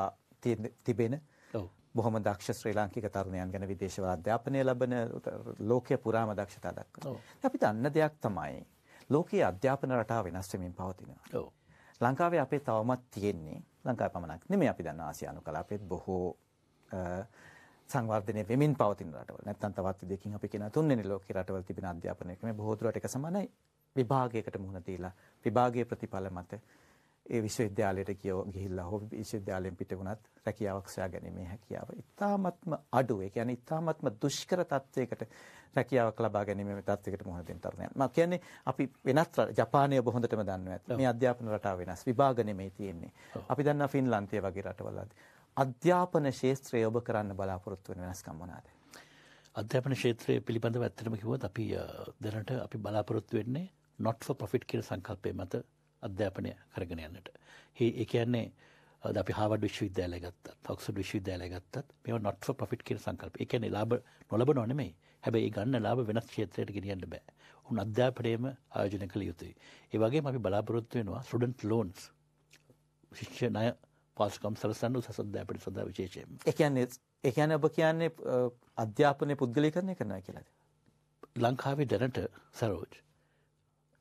තිබෙන බොහොම දක්ෂ ශ්‍රී ලාංකික තරුණයන් ගැන විදේශ අධ්‍යාපනය ලබන ලෝකයේ පුරාම දක්ෂතා දක්වනවා. අපි දන්න දෙයක් තමයි ලෝකයේ අධ්‍යාපන රටාව වෙනස් වෙමින් පවතිනවා. ඔව්. ලංකාවේ අපේ තවමත් තියෙන්නේ ලංකාව පමණක් නෙමෙයි අපි දන්න ආසියානු කලාපෙත් බොහෝ සංවර්ධනය වෙමින් පවතින රටවල්. නැත්නම් තවත් දෙකකින් අපි කියන තුන්වෙනි ලෝකේ රටවල් තිබෙන අධ්‍යාපන ක්‍රමය බොහෝ දුරට එක සමානයි. විභාගයකට මුහුණ දීලා විභාගයේ ප්‍රතිඵල මත ඒ විශ්වවිද්‍යාලයට කියෝ ගිහිල්ලා හෝ විශ්වවිද්‍යාලයෙන් පිට වුණත් රැකියාවක් සොයාගැනීමේ හැකියාව ඉතාමත්ම අඩු. ඒ කියන්නේ ඉතාමත්ම දුෂ්කර තත්වයකට රැකියාවක් ලබා ගැනීමේ තත්වයකට මුහුණ දෙන තරුණයන්. මම කියන්නේ අපි වෙනත් ජපානය ඔබ හොඳටම දන්නවා ඇති. මේ අධ්‍යාපන රටාව වෙනස්. විභාග නෙමෙයි තියෙන්නේ. අපි දන්නා ෆින්ලන්තය වගේ රටවල් ආදී. අධ්‍යාපන ශේත්‍රය ඔබ කරන්න බලාපොරොත්තු වෙන වෙනස්කම් මොනවාද? අධ්‍යාපන ශේත්‍රය පිළිබඳව ඇත්තටම කිව්වොත් අපි දැනට අපි බලාපොරොත්තු වෙන්නේ not for profit කියන සංකල්පය මත අධ්‍යාපනය කරගෙන යන්නට. ඒ කියන්නේ අපි හාවඩ විශ්වවිද්‍යාලය ගත්තත් ඔක්සඩ් විශ්වවිද්‍යාලය ගත්තත් මේ නොට්ව පොෆිට් කියන සංකල්ප. ඒ කියන්නේ ලාභ නොලබනව නෙමෙයි. හැබැයි ඒ ගන්න ලාභ වෙනත් ක්ෂේත්‍රයකට ගෙනියන්න බෑ. උන් අධ්‍යාපනයේම ආයෝජනය කළ යුතුයි. ඒ වගේම අපි බලාපොරොත්තු වෙනවා ස්ටුඩන්ට් ලෝන්ස්. ශිෂ්‍ය ණය පාසකම් සලසන්න උසසද්ද අපිට සදා විශේෂයෙන්. ඒ කියන්නේ ඒ කියන්නේ ඔබ කියන්නේ අධ්‍යාපනය පුද්ගලීකරණය කරනවා කියලාද? ලංකාවේ දැනට සරෝජ්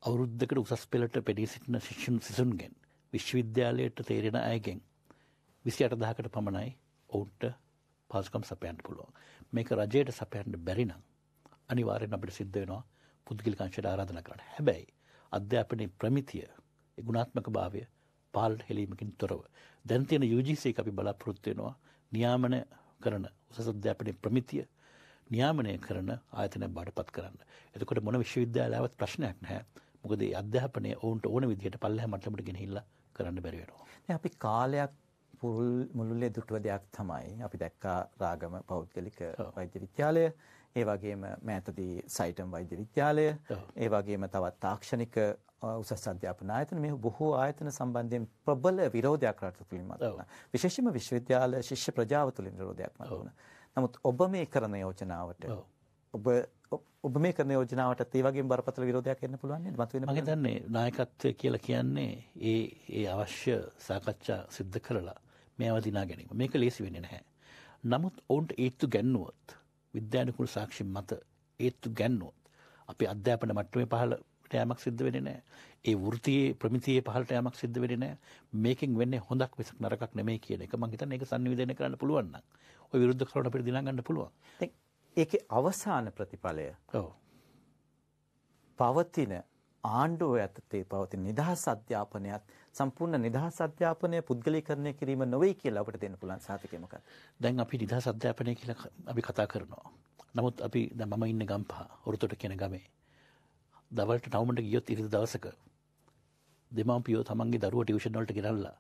අවුරුද්දකට උසස් පෙළට පෙඩී සිටින ශිෂ්‍යන් සිසුන්ගෙන් විශ්වවිද්‍යාලයට තේරෙන අයගෙන් විසි අටදහකට පමණයි ඔවුන්ට පාසකම් සපයන්ට පුළුවන් මේක රජයට සපයන්ට බැරිනම් අනිවාරෙන් අපට සිද්ධ වෙනවා පුද්ගලිකංශයට ආරාධන කරන්න හැබැයි අධ්‍යාපනය ප්‍රමිතිය ගුණාත්මක භාවය පහල් හෙලීමකින් තොරව. දැන්තියන යුජිසේ අපි බලාපොරොත්වෙනවා නියාමන කරන උසස අධ්‍යාපනය ප්‍රමිතිය නියාමනය කරන ආයතන බඩපත් කරන්න. එතකොට මොන විශ්වවිද්‍යාලාවත් ප්‍රශ්නයක් නැහැ මොකද අධ්‍යාපනය ඔවුන්ට ඕන විදිහට පල්ලහ මටමට ගෙනහිල්ල කරන්න බැරිවෙනවා. අපි කාලයක් පුරුල් මුළුල්ලේ දුටුව දෙයක් තමයි අපි දැක්කා රාගම පෞද්ගලික වෛද්‍ය විද්‍යාලය ඒ වගේම මෑතදී සයිටම් වෛද්‍ය විද්‍යාලය ඒ වගේම තවත් තාක්ෂණික උසස් අධ්‍යාපන ආයතන මේ බොහෝ ආයතන සම්බන්ධයෙන් ප්‍රබල විරෝධයක් රට තුලින් මතුවුණා. විශේෂයෙන්ම විශ්වවිද්‍යාල ශිෂ්‍ය ප්‍රජාව තුලින් විරෝධයක් මතුවුණා. නමුත් ඔබ මේ කරන යෝජනාවට ඔබ ඔබ මේ කරන යෝජනාවට ඒ වගේම බරපතල විරෝධයක් එන්න පුළුවන් නේද? මතුවෙන මම හිතන්නේ නායකත්වය කියලා කියන්නේ ඒ ඒ අවශ්‍ය සාකච්ඡා සිද්ධ කරලා මේවා දිනා ගැනීම. මේක ලේසි වෙන්නේ නැහැ. නමුත් ඔවුන්ට ඒත්තු ගැන්නුවොත් විද්‍යානුකූල සාක්ෂි මත ඒත්තු ගැන්නුවොත් අපි අධ්‍යාපන මට්ටමේ පහළ අපිට යමක් සිද්ධ වෙන්නේ නැහැ. ඒ වෘතියේ ප්‍රමිතියේ පහළට යමක් සිද්ධ වෙන්නේ නැහැ. මේකෙන් වෙන්නේ හොඳක් විසක් නරකක් නෙමෙයි කියන එක මම හිතන්නේ ඒක sannivedanaya කරන්න පුළුවන් නම් ওই විරුද්ධ කරුණ අපිට දිනා ගන්න පුළුවන්. දැන් ඒකේ අවසාන ප්‍රතිඵලය. ඔව්. පවතින ආණ්ඩුව ඇතතේ පවතින නිදහස් අධ්‍යාපනයත් සම්පූර්ණ නිදහස් අධ්‍යාපනය පුද්ගලීකරණය කිරීම නොවේ කියලා අපිට දෙන්න පුළුවන් සාතිකය මොකක්ද? දැන් අපි නිදහස් අධ්‍යාපනය කියලා අපි කතා කරනවා. නමුත් අපි දැන් මම ඉන්නේ ගම්පහ වරුතොට කියන ගමේ. දවල්ට නවමට ගියොත් ඉරිද දවසක දෙමාපියෝ තමන්ගේ දරුව ටියෂන්වලට ගෙනල්ලා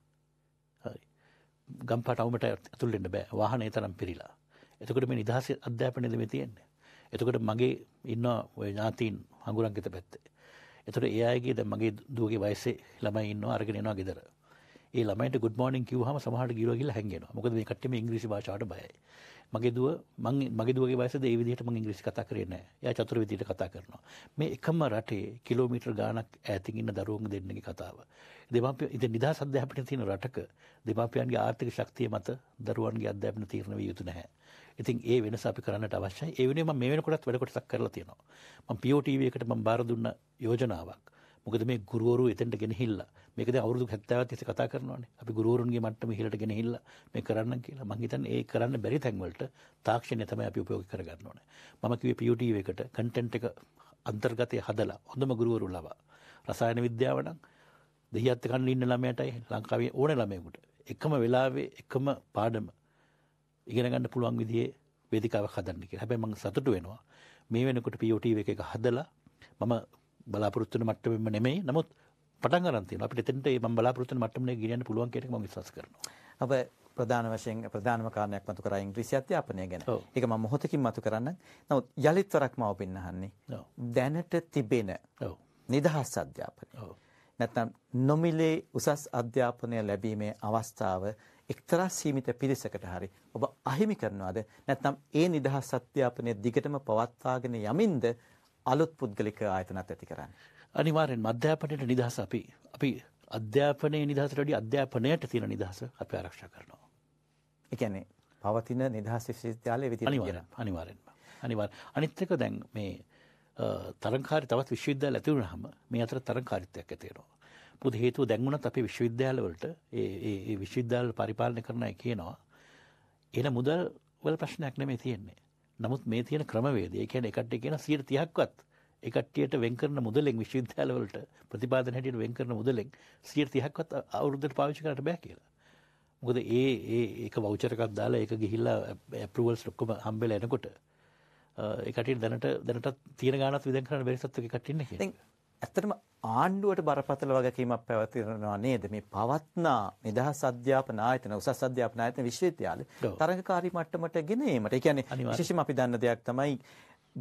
ගම් පටවමට ඇතුළෙන්ට බෑ වාහනේ තරම් පිරිලා එතකට මේ නිදහස අධ්‍යාපනය දෙම තියෙන්නේ එතකට මගේ ඉන්න ඔය ඥාතීන් හඟුරන්ගෙත පැත්තේ එතට ඒයගේ ද මගේ දුවගේ වයිසේ ළමයි ඉන්න අරගෙනවා ගෙදර ඒ ළමයිට ගුඩ මෝනිින් කිවහම සමහට ගිරගල් හැගෙනවා මොකද මේ කටම ඉංග්‍රසි භාෂාට බයයි මගේ දුව මං මගේ දුවගේ වයසද ඒ විදිහට මං ඉංග්‍රීසි කතා කරේ නැහැ. එයා චතුර විදිහට කතා කරනවා. මේ එකම රටේ කිලෝමීටර් ගාණක් ඈතින් ඉන්න දරුවන්ගේ දෙන්නගේ කතාව. දෙමාපියන් ඉතින් නිදහස් අධ්‍යාපනය තියෙන රටක දෙමාපියන්ගේ ආර්ථික ශක්තිය මත දරුවන්ගේ අධ්‍යාපන තීරණය විය යුතු නැහැ. ඉතින් ඒ වෙනස අපි කරන්නට අවශ්‍යයි. ඒ වෙනුවෙන් මම මේ වෙනකොටත් වැඩ කොටසක් කරලා තියෙනවා. මම POTV එකට මම බාර දුන්න යෝජනාවක්. මොකද මේ ගුරුවරු එතෙන්ට ගෙනහිල්ලා මේක දැන් අවුරුදු 70ක් තිස්සේ කතා කරනවානේ. අපි ගුරුවරුන්ගේ මට්ටම ඉහළට ගෙනහිල්ලා මේ කරන්න කියලා. මම හිතන්නේ ඒ කරන්න බැරි තැන් වලට තාක්ෂණය තමයි අපි උපයෝගී කරගන්න ඕනේ. මම කිව්වේ PUTV එකට කන්ටෙන්ට් එක අන්තර්ගතය හදලා හොඳම ගුරුවරු ලබා. රසායන විද්‍යාව නම් දෙහියත් කන්න ඉන්න ළමයටයි ලංකාවේ ඕන ළමයෙකුට එකම වෙලාවේ එකම පාඩම ඉගෙන ගන්න පුළුවන් විදිහේ වේදිකාවක් හදන්න කියලා. හැබැයි මම සතුටු වෙනවා මේ වෙනකොට POTV එක හදලා මම බලාපොරොත්තු වෙන මට්ටමෙම නෙමෙයි. නමුත් පටන් ගන්න තියෙනවා. අපිට එතනට මේ මම බලාපොරොත්තු වෙන මට්ටමනේ ගෙනියන්න පුළුවන් කියන එක මම විශ්වාස කරනවා. ඔබ ප්‍රධාන වශයෙන් ප්‍රධානම කාරණයක් මතු කරා ඉංග්‍රීසි අධ්‍යාපනය ගැන. ඒක මම මොහොතකින් මතු කරන්නම්. නමුත් යලිත් වරක් මාව පෙන්වන්නේ. දැනට තිබෙන නිදහස් අධ්‍යාපනය. නැත්නම් නොමිලේ උසස් අධ්‍යාපනය ලැබීමේ අවස්ථාව එක්තරා සීමිත පිරිසකට හරි ඔබ අහිමි කරනවාද නැත්නම් ඒ නිදහස් අධ්‍යාපනය දිගටම පවත්වාගෙන යමින්ද අලුත් පුද්ගලික ආයතනත් ඇති කරන්නේ අනිවාරෙන් අධ්‍යාපනයට නිදහස අපි අපි අධ්‍යාපනය නිදහසටඩි අධ්‍යාපනයට තියෙන නිදහස අප ආරක්ෂ කරනවා. එකැනෙ පවතින නිදහස් විශේෂත්‍යාලය විති අනිවාර අනිවාරෙන්ම අනිවාර අනිත්තක දැන් මේ තරංකාරි තවත් විශ්වවිද්‍යාල ඇතිවුණ හම මේ අතර තරංකාරිතයක් ඇතිේෙනවා. පුද හේතුව දැන්වුණත් අපි විශ්වවිද්‍යාලවලට ඒ විශ්වවිද්‍යාල පරිපාලන කරනය කියනවා. එන මුදල් වල ප්‍රශ්නයක් නෙමේ තියෙන්නේ. නමුත් මේ තියෙන ක්‍රමවේද ඒ කියන එකට කියන සීර තියක්වත් එකට්ටියට වෙන් කරන මුදලෙන් විශ්වවිද්‍යාලවලට ප්‍රතිපාදන හැටියට වෙන් කරන මුදලෙන් 130ක්වත් අවුරුද්දට පාවිච්චි කරන්න බෑ කියලා. මොකද ඒ ඒ ඒක වවුචර් එකක් දාලා ඒක ගිහිල්ලා ඇප්‍රූවල්ස් ඔක්කොම හම්බෙලා එනකොට ඒ කටියට දැනට දැනටත් තියෙන ගානත් විදන් කරන්න බැරි සත්තු එකක් ඉන්නේ කියලා. ඇත්තටම ආණ්ඩුවට බරපතල වගකීමක් පැවතිරනවා නේද මේ පවත්නා නිදහස් අධ්‍යාපන ආයතන උසස් අධ්‍යාපන ආයතන විශ්වවිද්‍යාල තරඟකාරී මට්ටමට ගෙන ඒමට. ඒ කියන්නේ විශේෂයෙන්ම අපි දන්න දෙයක් තමයි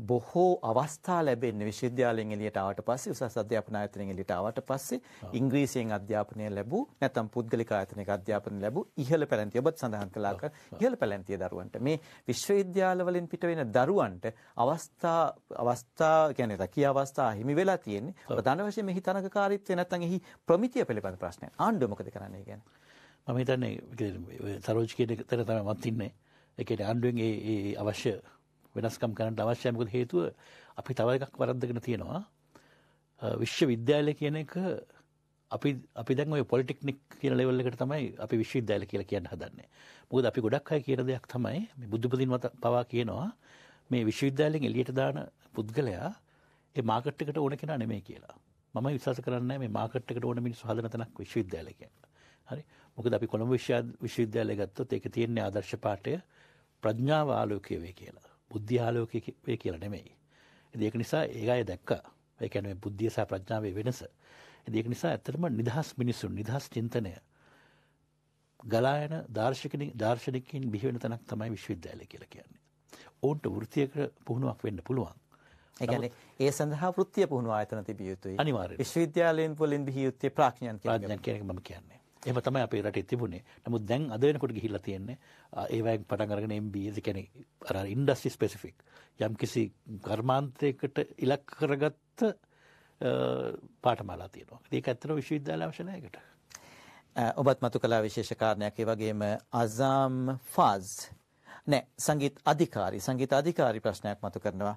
බොහෝ අවස්ථා ලැබෙන්නේ විශ්වවිද්‍යාලයෙන් එළියට ආවට පස්සේ උසස් අධ්‍යාපන ආයතනයෙන් එළියට ආවට පස්සේ ඉංග්‍රීසියෙන් අධ්‍යාපනය ලැබූ නැත්නම් පුද්ගලික ආයතනයක අධ්‍යාපනය ලැබූ ඉහළ පැලැන්තිය ඔබත් සඳහන් කළාක ඉහළ පැලැන්තිය දරුවන්ට මේ විශ්වවිද්‍යාල වලින් පිට වෙන දරුවන්ට අවස්ථා අවස්ථා කියන්නේ රැකියා අවස්ථා හිමි වෙලා තියෙන්නේ ප්‍රධාන වශයෙන් මෙහි තනකකාරීත්වය නැත්නම් එහි ප්‍රමිතිය පිළිබඳ ප්‍රශ්නය ආණ්ඩුව මොකද කරන්නේ කියන්නේ මම හිතන්නේ සරෝජ් කියන තැන තමයි මත් ඉන්නේ ඒ කියන්නේ ආණ්ඩුවෙන් ඒ අවශ්‍ය වෙනස්කම් කරන්න අවශ්‍යය මොකද හේතුව අපි තව එකක් වරද්දගෙන තියෙනවා විශ්වවිද්‍යාලය කියන එක අපි අපි දැන් ඔය පොලිටෙක්නික් කියන ලෙවල් එකට තමයි අපි විශ්වවිද්‍යාල කියලා කියන්න හදන්නේ. මොකද අපි ගොඩක් අය කියන දෙයක් තමයි මේ බුද්ධපතින් මත පවා කියනවා මේ විශ්වවිද්‍යාලයෙන් එළියට දාන පුද්ගලයා ඒ මාකට් එකට ඕන කෙනා නෙමෙයි කියලා. මම විශ්වාස කරන්නේ මේ මාකට් එකට ඕන මිනිස්සු හදන තැනක් විශ්වවිද්‍යාලය කියන්නේ. හරි. මොකද අපි කොළඹ විශ්වවිද්‍යාලය ගත්තොත් ඒක තියෙන්නේ ආදර්ශ පාඨය ප්‍රඥාව ආලෝකය වේ කියලා. බුද්ධිහාලෝකය කියලා නෙමෙයි. ඒක නිසා ඒ අය දැක්ක ඒ කියන්නේ බුද්ධිය සහ ප්‍රඥාවේ වෙනස. ඒක නිසා ඇත්තටම නිදහස් මිනිසුන් නිදහස් චින්තනය ගලා යන දාර්ශනිකින් දාර්ශනිකයින් බිහි වෙන තැනක් තමයි විශ්වවිද්‍යාලය කියලා කියන්නේ. ඔවුන්ට වෘත්තියකට පුහුණුවක් වෙන්න පුළුවන්. ඒ කියන්නේ ඒ සඳහා වෘත්තිය පුහුණු ආයතන තිබිය යුතුයි. අනිවාර්යයෙන්. විශ්වවිද්‍යාලයෙන් වලින් බිහි යුත්තේ ප්‍රඥාන් කියන එක මම කියන්නේ. එම තමයි අපේ රට තිබුණේ නමුත් දැන් අදනකොට ගිහිල්ල තියෙන්නේ ඒවයින් පටන්ගරගෙන එම්බද කැන අර ඉන්ඩස්ටි ස්පෙසිෆික් යම් කිසි කර්මාන්තයකට ඉලක් කරගත්ත පාටමලා තියෙනවා ඒ ඇත්තන විශ්වවිද්‍යාල අවශනයකට ඔබත් මතු කලා විශේෂකාරණයක් වගේම අසාම් ෆාස් නෑ සංගීත් අධිකාරි සංගීත අධිකාරි ප්‍රශ්නයක් මතු කරනවා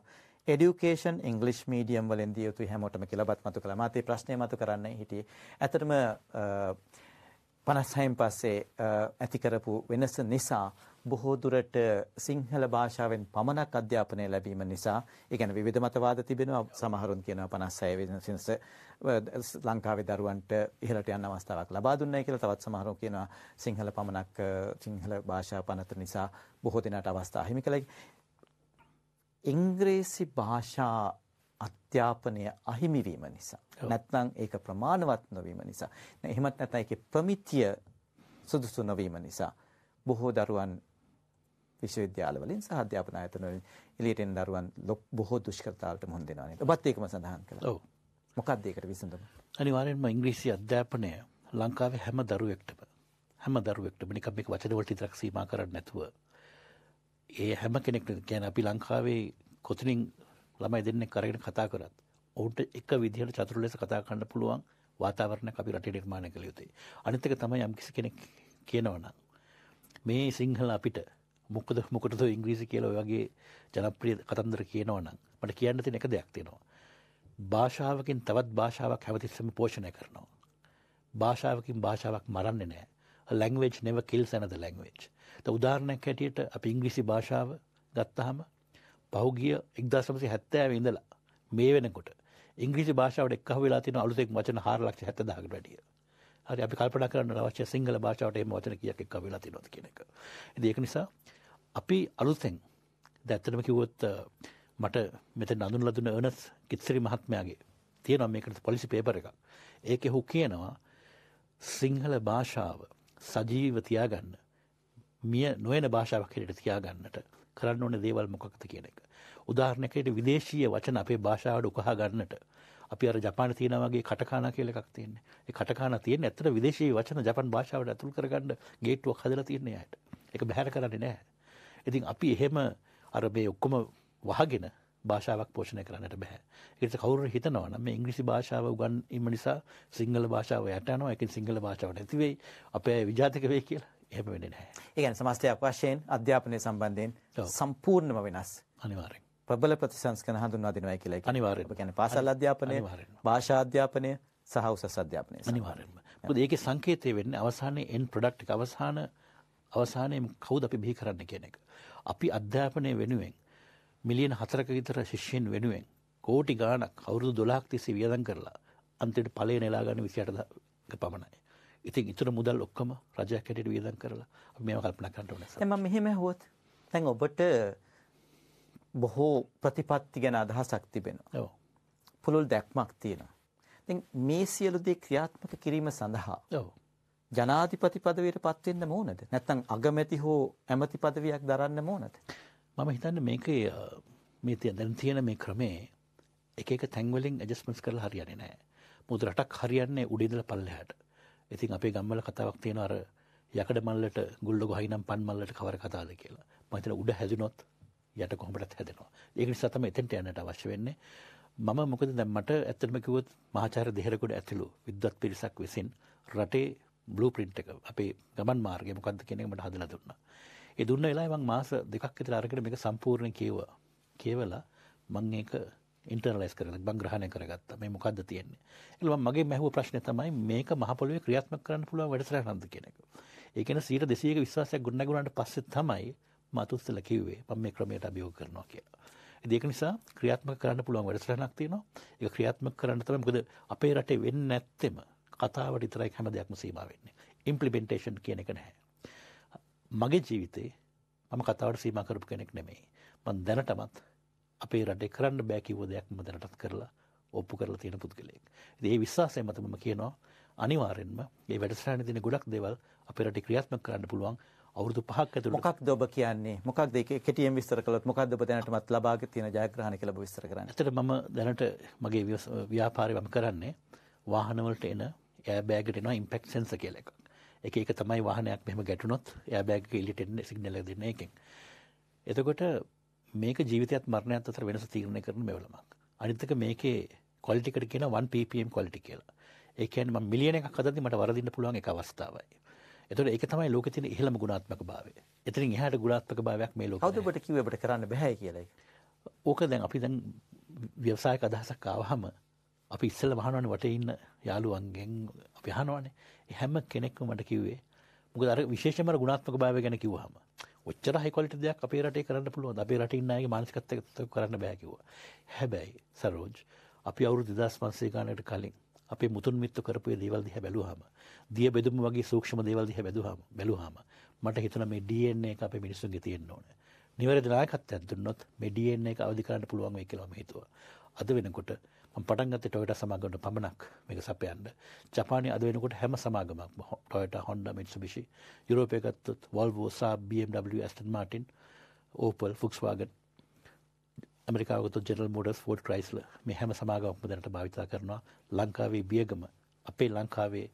ඩියුකේෂන් ඉංගලිස් මීඩියම් වලින් දියුතු හැමෝටම කියලබත් මතු කළ මතේ ප්‍රශ්නය මතු කරන්න හිටිය ඇතරම 56න් පස්සේ ඇති කරපු වෙනස නිසා බොහෝ දුරට සිංහල භාෂාවෙන් පමණක් අධ්‍යාපනය ලැබීම නිසා, ඒ කියන්නේ විවිධ මතවාද තිබෙනවා. සමහරුන් කියනවා 56 වෙනස ලංකාවේ දරුවන්ට ඉහළට යන්න අවස්ථාවක් ලබා දුන්නයි කියලා. තවත් සමහරුන් කියනවා සිංහල පමණක් සිංහල භාෂා පනත නිසා බොහෝ දෙනාට අවස්ථා හිමි කළා. ඉංග්‍රීසි භාෂා අධ්‍යාපනය අහිමි වීම නිසා. නැත්නම් ඒක ප්‍රමාණවත් නොවීම නිසා. එහෙමත් නැත්නම් ඒකේ ප්‍රමිතිය සුදුසු නොවීම නිසා බොහෝ දරුවන් විශ්වවිද්‍යාලවලින් සහ අධ්‍යාපන ආයතනවලින් එළියට එන දරුවන් බොහෝ දුෂ්කරතාවලට මුහුණ දෙනවා නේද? ඔබත් ඒකම සඳහන් කළා. ඔව්. මොකක්ද ඒකට විසඳුම? අනිවාර්යෙන්ම ඉංග්‍රීසි අධ්‍යාපනය ලංකාවේ හැම දරුවෙක්ටම හැම දරුවෙක්ටම නිකම් මේක වචන වලට විතරක් සීමා කරන්නේ නැතුව ඒ හැම කෙනෙක්ට කියන්නේ අපි ලංකාවේ කොතනින් ළමයි දෙන්නෙක් කරගෙන කතා කරත් ඔවුන්ට එක විදිහට චතුරු ලෙස කතා කරන්න පුළුවන් වාතාවරණයක් අපි රටේ නිර්මාණය කළ යුතුයි. අනිත් එක තමයි යම්කිසි කෙනෙක් කියනවනම් මේ සිංහල අපිට මොකද මොකටද ඉංග්‍රීසි කියලා ඔය වගේ ජනප්‍රිය කතන්දර කියනවනම් මට කියන්න තියෙන එක දෙයක් තියෙනවා. භාෂාවකින් තවත් භාෂාවක් හැමතිස්සම පෝෂණය කරනවා. භාෂාවකින් භාෂාවක් මරන්නේ නැහැ. ලැංවේජ් නෙව කිල්ස් ඇනද ලැංවේජ්. ත උදාහරණයක් හැටියට අපි ඉංග්‍රීසි භාෂාව ගත්තහම පහුගිය එක්දසමසි හැත්තෑම ඉඳලා මේ වෙනකොට ඉංග්‍රීසි භාෂාවට එක් වෙලා තින අලුතෙක් වචන හාරලක්ෂ හැතදාකට වැඩිය හරි අපි කල්පනා කරන්න අවශ්‍ය සිංහල භාෂාවට එම වචන කියක් එක් වෙලා තිනොත් කියන එක ඒක නිසා අපි අලුතෙන් දැත්තනම කිවොත් මට මෙත නඳුන් ලදුන එනස් කිත්සිරි මහත්මයාගේ තියෙනම් මේකට පොලිසි පේපර එකක් ඒක හු කියනවා සිංහල භාෂාව සජීව තියාගන්න මිය නොයන භාෂාවක් හිට තියාගන්නට කරන්න ඕන දේවල් මොකක්ද කියන එක. උදාහරණයකට විදේශීය වචන අපේ භාෂාවට උකහා ගන්නට අපි අර ජපාන තියෙන වගේ කටකානා කියලා එකක් තියෙන්නේ. ඒ කටකානා තියෙන්නේ ඇත්තට විදේශීය වචන ජපන් භාෂාවට ඇතුල් කරගන්න ගේට්ටුවක් හදලා තියෙන යායට. ඒක බැහැර කරන්නේ නැහැ. ඉතින් අපි එහෙම අර මේ ඔක්කොම වහගෙන භාෂාවක් පෝෂණය කරන්නට බෑ ඒකට කවුරු හිතනවා නම් මේ ඉංග්‍රීසි භාෂාව උගන්වීම නිසා සිංහල භාෂාව යට යනවා ඒකෙන් සිංහල භාෂාවට ඇති වෙයි අපේ විජාතක වෙයි කියලා එහෙම වෙන්නේ නැහැ. ඒ කියන්නේ සමස්තයක් වශයෙන් අධ්‍යාපනය සම්බන්ධයෙන් සම්පූර්ණම වෙනස්. අනිවාර්යෙන්. ප්‍රබල ප්‍රතිසංස්කරණ හඳුන්වා දෙනවා කියලා කියන්නේ. අනිවාර්යෙන්. ඒ කියන්නේ පාසල් අධ්‍යාපනය, භාෂා අධ්‍යාපනය සහ උසස් අධ්‍යාපනය. අනිවාර්යෙන්ම. මොකද ඒකේ සංකේතය වෙන්නේ අවසානයේ end product එක අවසාන අවසානයේ කවුද අපි බිහි කරන්න කියන එක. අපි අධ්‍යාපනය වෙනුවෙන් මිලියන 4ක විතර ශිෂ්‍යයන් වෙනුවෙන් කෝටි ගාණක් අවුරුදු 12ක් තිස්සේ වියදම් කරලා අන්තිමට ඵලය නෙලා ගන්න 28ක පමණයි. ඉතින් ඉතුර මුදල් ඔක්කොම රජයක් හැටියට වියදම් කරලා අපි මේවා කල්පනා කරන්න ඕනේ. දැන් මම මෙහෙම ඇහුවොත් දැන් ඔබට බොහෝ ප්‍රතිපත්ති ගැන අදහසක් තිබෙනවා. ඔව්. පුළුල් දැක්මක් තියෙනවා. ඉතින් මේ සියලු දේ ක්‍රියාත්මක කිරීම සඳහා ඔව්. ජනාධිපති පදවියට පත් වෙන්න ඕනද? නැත්නම් අගමැති හෝ ඇමති පදවියක් දරන්න ඕනද? මම හිතන්නේ මේකේ මේ දැන් තියෙන මේ ක්‍රමේ එක එක තැන්වලින් ඇඩ්ජස්ට්මන්ට්ස් කරලා හරියන්නේ නැහැ. මුදු රටක් හරියන්නේ උඩ ඉඳලා පල්ලෙහාට. ඉතින් අපේ ගම්වල කතාවක් තියෙන අර යකඩ මල්ලට ගුල්ලො ගොහිනම් පන් මල්ලට කවර කතාද කියලා මතන උඩ හැදුනොත් යට කොහොමටත් හැදෙනවා ඒක නිසා තමයි එතෙන්ට යන්නට අවශ්‍ය වෙන්නේ මම මොකද දැන් මට ඇත්තටම කිව්වොත් මහාචාර්ය දෙහෙරගොඩ ඇතුළු විද්වත් පිරිසක් විසින් රටේ බ්ලූ ප්‍රින්ට් එක අපේ ගමන් මාර්ගය මොකද්ද කියන එක මට හදලා දුන්නා ඒ දුන්න වෙලාවේ මම මාස දෙකක් විතර අරගෙන මේක සම්පූර්ණ කියුවා කියවලා මම ඒක ඉන්ටර්ලස් කරල බං ග්‍රහණය කරගත්ත මේ මොකක්ද තියෙන්නේ එල්ම මගේ මැහව ප්‍රශ්න තමයි මේක මහපොලුවේ ක්‍රියාත්ම කරන්න පුළුව වැඩසර නන්ද කෙනෙක ඒකන සීට දෙසියක විශවාසයක් ගුණගුණට පස්සෙ තමයි මතුස්සල කිව්වේ පම් මේ ක්‍රමයට අභියෝ කරනවා කියලා දෙක නිසා ක්‍රියාත්ම කරන්න පුළුවන් වැඩසරනක් තියෙනවා ඒ ක්‍රියාත්ම කරන්න තම මොකද අපේ රටේ වෙන්න නැත්තෙම කතාවට ඉතරයි හැම දෙයක්ම සීම වෙන්නේ ඉම්පලිබෙන්ටේෂන් කියන එක නැහැ මගේ ජීවිතේ මම කතාවට සීමා කරපු කෙනෙක් නෙමෙයි මන් දැනටමත් අපේ රටේ කරන්න බෑකිව දෙයක් මදනටත් කරලා ඔප්පු කරලා තියෙන පුද්ගලයෙක් ඒ විශ්වාසය මතමම කියනවා අනිවාරෙන්ම ඒ වැඩසරණ තින ගොඩක් දෙවල් අප රට ක්‍රියාත්ම කරන්න පුළුවන් අවුරදු පහක් ඇතු මොකක් දඔබ කියන්නේ මොකක් දෙක කෙටියම් විස්තර කළොත් මොකක්ද දැනටමත් ලබාග තියෙන ජයග්‍රහණ කළ විස්තර කරන්න ඇතට ම දැනට මගේ ව්‍යාපාරයම කරන්නේ වාහනවලට එන එය බෑගටෙනවා ඉම්පෙක් සෙන්ස කියල එකක් එක එක තමයි වාහනයක් මෙම ගැටුනොත් එය බෑග ඉලිටෙන් සිගනල දෙන්න එකෙන් එතකොට මේක ජීවිතයත් මරණයත් අතර වෙනස තීරණය කරන මෙවලමක්. අනිත් එක මේකේ ක්වොලිටි එකට කියන 1 ppm ක්වොලිටි කියලා. ඒ කියන්නේ මම මිලියන එකක් හදද්දි මට වරදින්න පුළුවන් එක අවස්ථාවයි. එතකොට ඒක තමයි ලෝකේ තියෙන ඉහළම ගුණාත්මක භාවය. එතනින් එහාට ගුණාත්මක භාවයක් මේ ලෝකේ. කවුද ඔබට කිව්වේ ඔබට කරන්න බෑ කියලා? ඕක දැන් අපි දැන් ව්‍යවසායක අදහසක් ආවහම අපි ඉස්සෙල්ල වහනවනේ වටේ ඉන්න යාළුවන්ගෙන් අපි අහනවනේ. හැම කෙනෙක්ම මට කිව්වේ මොකද අර විශේෂම ගුණාත්මක භාවය ගැන කිව්වහම ඔච්චර හයිකොලට දෙයක් අපේ රටේ කරන්න පුළුවන් අපේ රටඉන්නගේ මානසිකත්තක කරන්න බෑකිව හැබැයි සරෝජ් අපි අවුරු දෙදස් පන්සේ ගානයට කලින් අපේ මුතුන් මිත්තු කරපු දේවල් දිහ බැලුවාම දිය බෙදුම වගේ සූක්ෂම දේවල් දිහ බැදුවාම බැලුවාම මට හිතන මේ DNA එක අපේ මිනිස්සුන්ගේ තියෙන්න ඕනේ නිවැරදි නායකත්වයක් දුන්නොත් මේ DNA එක අවදි කරන්න පුළුවන් වෙයි කියලා මම හිතුවා. අද වෙනකොට පටන්ගත ටොයට සමාගමට පමණක් මේක සපයන්න ජපානය අද වෙනකොට හැම සමාගමක් ටොයට හොන්ඩ මිට්සුබිෂි යුරෝපයකත්තුත් වල්වෝසා BMW ඇස්ටන් මටින් ඕපල් ෆුක්ස්වාගන් මරිකාවතු ජෙනල් මෝඩස් ෝඩ් ක්‍රයිස්ල මේ හැම සමාගමක් දැනට භාවිතා කරනවා ලංකාවේ බියගම අපේ ලංකාවේ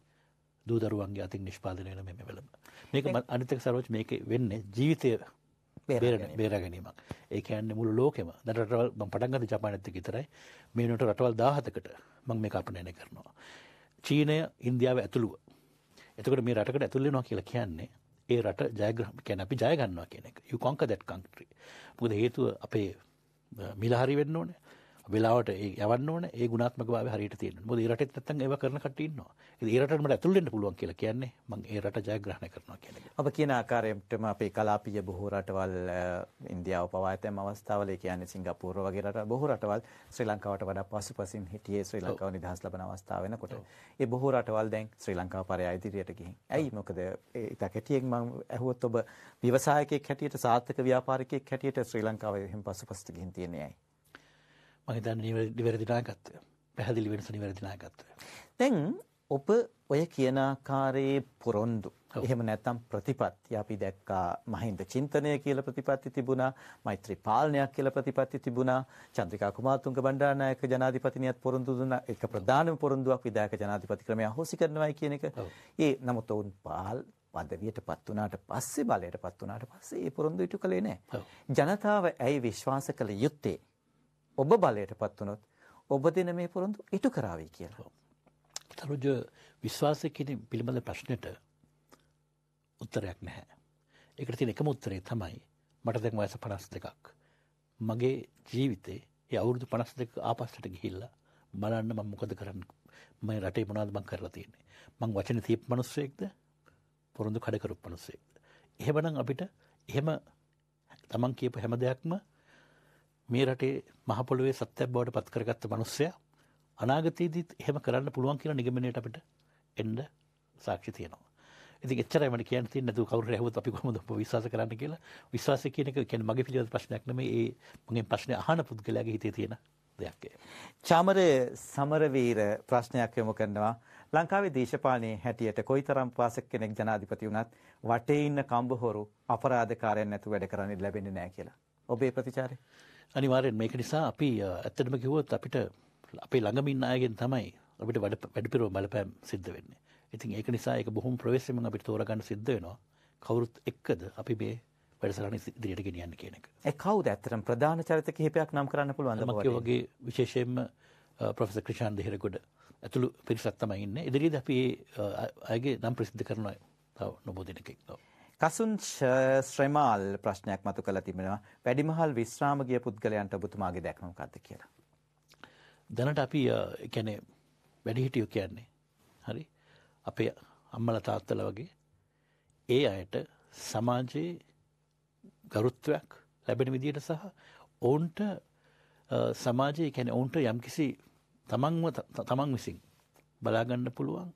දූදරුවන්ගේ අතින් නිෂ්පාදනයන මෙම වෙලම මේක අනිතක සරෝජ් මේක වෙන්නේ ජීවිතය බේර ගැනීමක් ඒ ඇන්න මුළු ලෝකෙම දරටවල් ම පටන්ගත ජපානත්තක විතරයි මේනට රටවල් දාහතකට මං මේ අපනයන කරනවා. චීනය ඉන්දියාව ඇතුළුව එතකට මේ රටකට ඇතුල්ලෙනවා කියලා කියන්නේ ඒ රට ජයග්‍රහම කැන අපි ජයගන්නවා කියන එක යුකොංක දැට් කංක්ට්‍රී මුද හේතුව අපේ මිලහරි වෙන්න ඕනේ වෙලාවට යවන්න ඕන ඒ ගුණාත්මක භාවය හරියට තියෙනවා. මොකද ඒ රටෙත් නැත්තම් ඒව කරන කට්ටිය ඉන්නවා. ඉතින් ඒ රටට මට ඇතුල් වෙන්න පුළුවන් කියලා කියන්නේ මම ඒ රට ජයග්‍රහණය කරනවා කියන එක. ඔබ කියන ආකාරයටම අපේ කලාපීය බොහෝ රටවල් ඉන්දියාව පවා ඇතැම් අවස්ථාවල ඒ කියන්නේ සිංගප්පූරුව වගේ රට බොහෝ රටවල් ශ්‍රී ලංකාවට වඩා පසුපසින් හිටියේ ශ්‍රී ලංකාව නිදහස් ලබන අවස්ථාව වෙනකොට. ඒ බොහෝ රටවල් දැන් ශ්‍රී ලංකාව පරයා ඉදිරියට ගිහින්. ඇයි මොකද ඒ තකටියෙන් මම ඇහුවොත් ඔබ ව්‍යවසායකයෙක් හැටියට සාර්ථක ව්‍යාපාරිකයෙක් හැටියට ශ්‍රී ලංකාව එහෙම පසුපසට ගිහින් තියන්නේ ඇයි? මහිතන් නිවැරදි නායකත්වය පැහැදිලි වෙනස නිවැරදි නායකත්වය දැන් ඔබ ඔය කියන ආකාරයේ පොරොන්දු එහෙම නැත්නම් ප්‍රතිපත්ති අපි දැක්කා මහින්ද චින්තනය කියලා ප්‍රතිපත්ති තිබුණා මෛත්‍රී පාලනයක් කියලා ප්‍රතිපත්ති තිබුණා චන්ද්‍රිකා කුමාරතුංග බණ්ඩාරනායක ජනාධිපතිනියත් පොරොන්දු දුන්නා ඒක ප්‍රධානම පොරොන්දුවක් විධායක ජනාධිපති ක්‍රමය අහෝසි කරනවායි කියන එක ඒ නමුත් ඔවුන් පාල් පදවියටපත් වුණාට පස්සේ බලයටපත් වුණාට පස්සේ ඒ පොරොන්දු ඉටු කළේ නැහැ ජනතාව ඇයි විශ්වාස කළ යුත්තේ ඔබ බලයටපත් වුණොත් ඔබ දෙන මේ පොරොන්දු ඉටු කරાવી කියලා. තරුජ විශ්වාසය කියන පිළිබඳ ප්‍රශ්නෙට උත්තරයක් නැහැ. ඒකට තියෙන එකම උත්තරේ තමයි මට දැන් වයස 52ක්. මගේ ජීවිතේ ඒ අවුරුදු 52 ආපස්සට ගිහිල්ලා බලන්න මම මොකද කරන්න මම රටේ මොනවද මම කරලා තියෙන්නේ. මං වචන තියපු මිනිස්සෙක්ද? පොරොන්දු කඩ කරපු මිනිස්සෙක්ද? එහෙමනම් අපිට එහෙම තමන් කියපු හැම දෙයක්ම මේ රටේ මහපොළුවේ සත්‍යයක් බවට පත් කරගත්ත මනුස්සය අනාගතයේදීත් එහෙම කරන්න පුළුවන් කියලා නිගමනයට අපිට එන්ඩ සාක්ෂි තියනවා ඉති එච්චරමට කියන ති නතු කවර හවත් අපි කොමද විශවාස කරන්න කියලා විශවාස කියනක කැන මගේ පිළිබඳ ප්‍රශ්නයක්නම ඒ මගේ ප්‍රශ්න අහන පුද්ගලයාගේ හිතේ තියෙන දෙයක්ය. චාමරය සමරවීර ප්‍රශ්නයක් යොමු කරනවා ලංකාවේ දේශපාලනයේ හැටියට කොයිතරම් පාසක කෙනෙක් ජනාධිපති වුණත් වටේ ඉන්න කම්බ හොරු අපරාධකාරයන් නැතුව වැඩ කරන්නේ ලැබෙන්නේ නැහැ කියලා. ඔබේ ප්‍රතිචාරය? අනිවාරයෙන් මේක නිසා අපි ඇත්තටම කිවොත් අපිට අපේ ළඟමින් අයගෙන් තමයි අපිට වැඩ වැඩිපිරුව බලපෑම් සිද්ධ වෙන්නේ ඉතින් ඒක නිසා එක බොහොම ප්‍රවේශම අපිට තෝරගන්න සිද්ධ වෙනවා කවුරුත් එක්කද අපි මේ වැඩසරණ ඉදිරියට ගෙනියන්න කියන එක කවුද ඇත්තටම ප්‍රධාන චරිත කිහිපයක් නම් කරන්න පුළුවන් මගේ විශේෂයෙන්ම ප්‍රොෆෙස ක්‍රෂාන් දෙහෙරකොඩ ඇතුළු පිරිසක් තමයි ඉන්න ඉදිරියේදී අපි අයගේ නම් ප්‍රසිද්ධ කරනවා තව නොබෝ දෙනෙක් එක්කව කසුන් ශ්‍රේමාල් ප්‍රශ්නයක් මතු කළා තිබෙනවා. වැඩිමහල් විශ්‍රාම ගිය පුද්ගලයන්ට ඔබතුමාගේ දැක්ම මොකක්ද කියලා? දැනට අපි ඒ කියන්නේ වැඩිහිටියෝ කියන්නේ හරි අපේ අම්මල තාත්තල වගේ ඒ අයට සමාජයේ ගරුත්වයක් ලැබෙන විදියට සහ ඔවුන්ට සමාජය කැන ඔවුන්ට යම්කිසි තමන්ව තමන් විසින් බලාගන්න පුළුවන්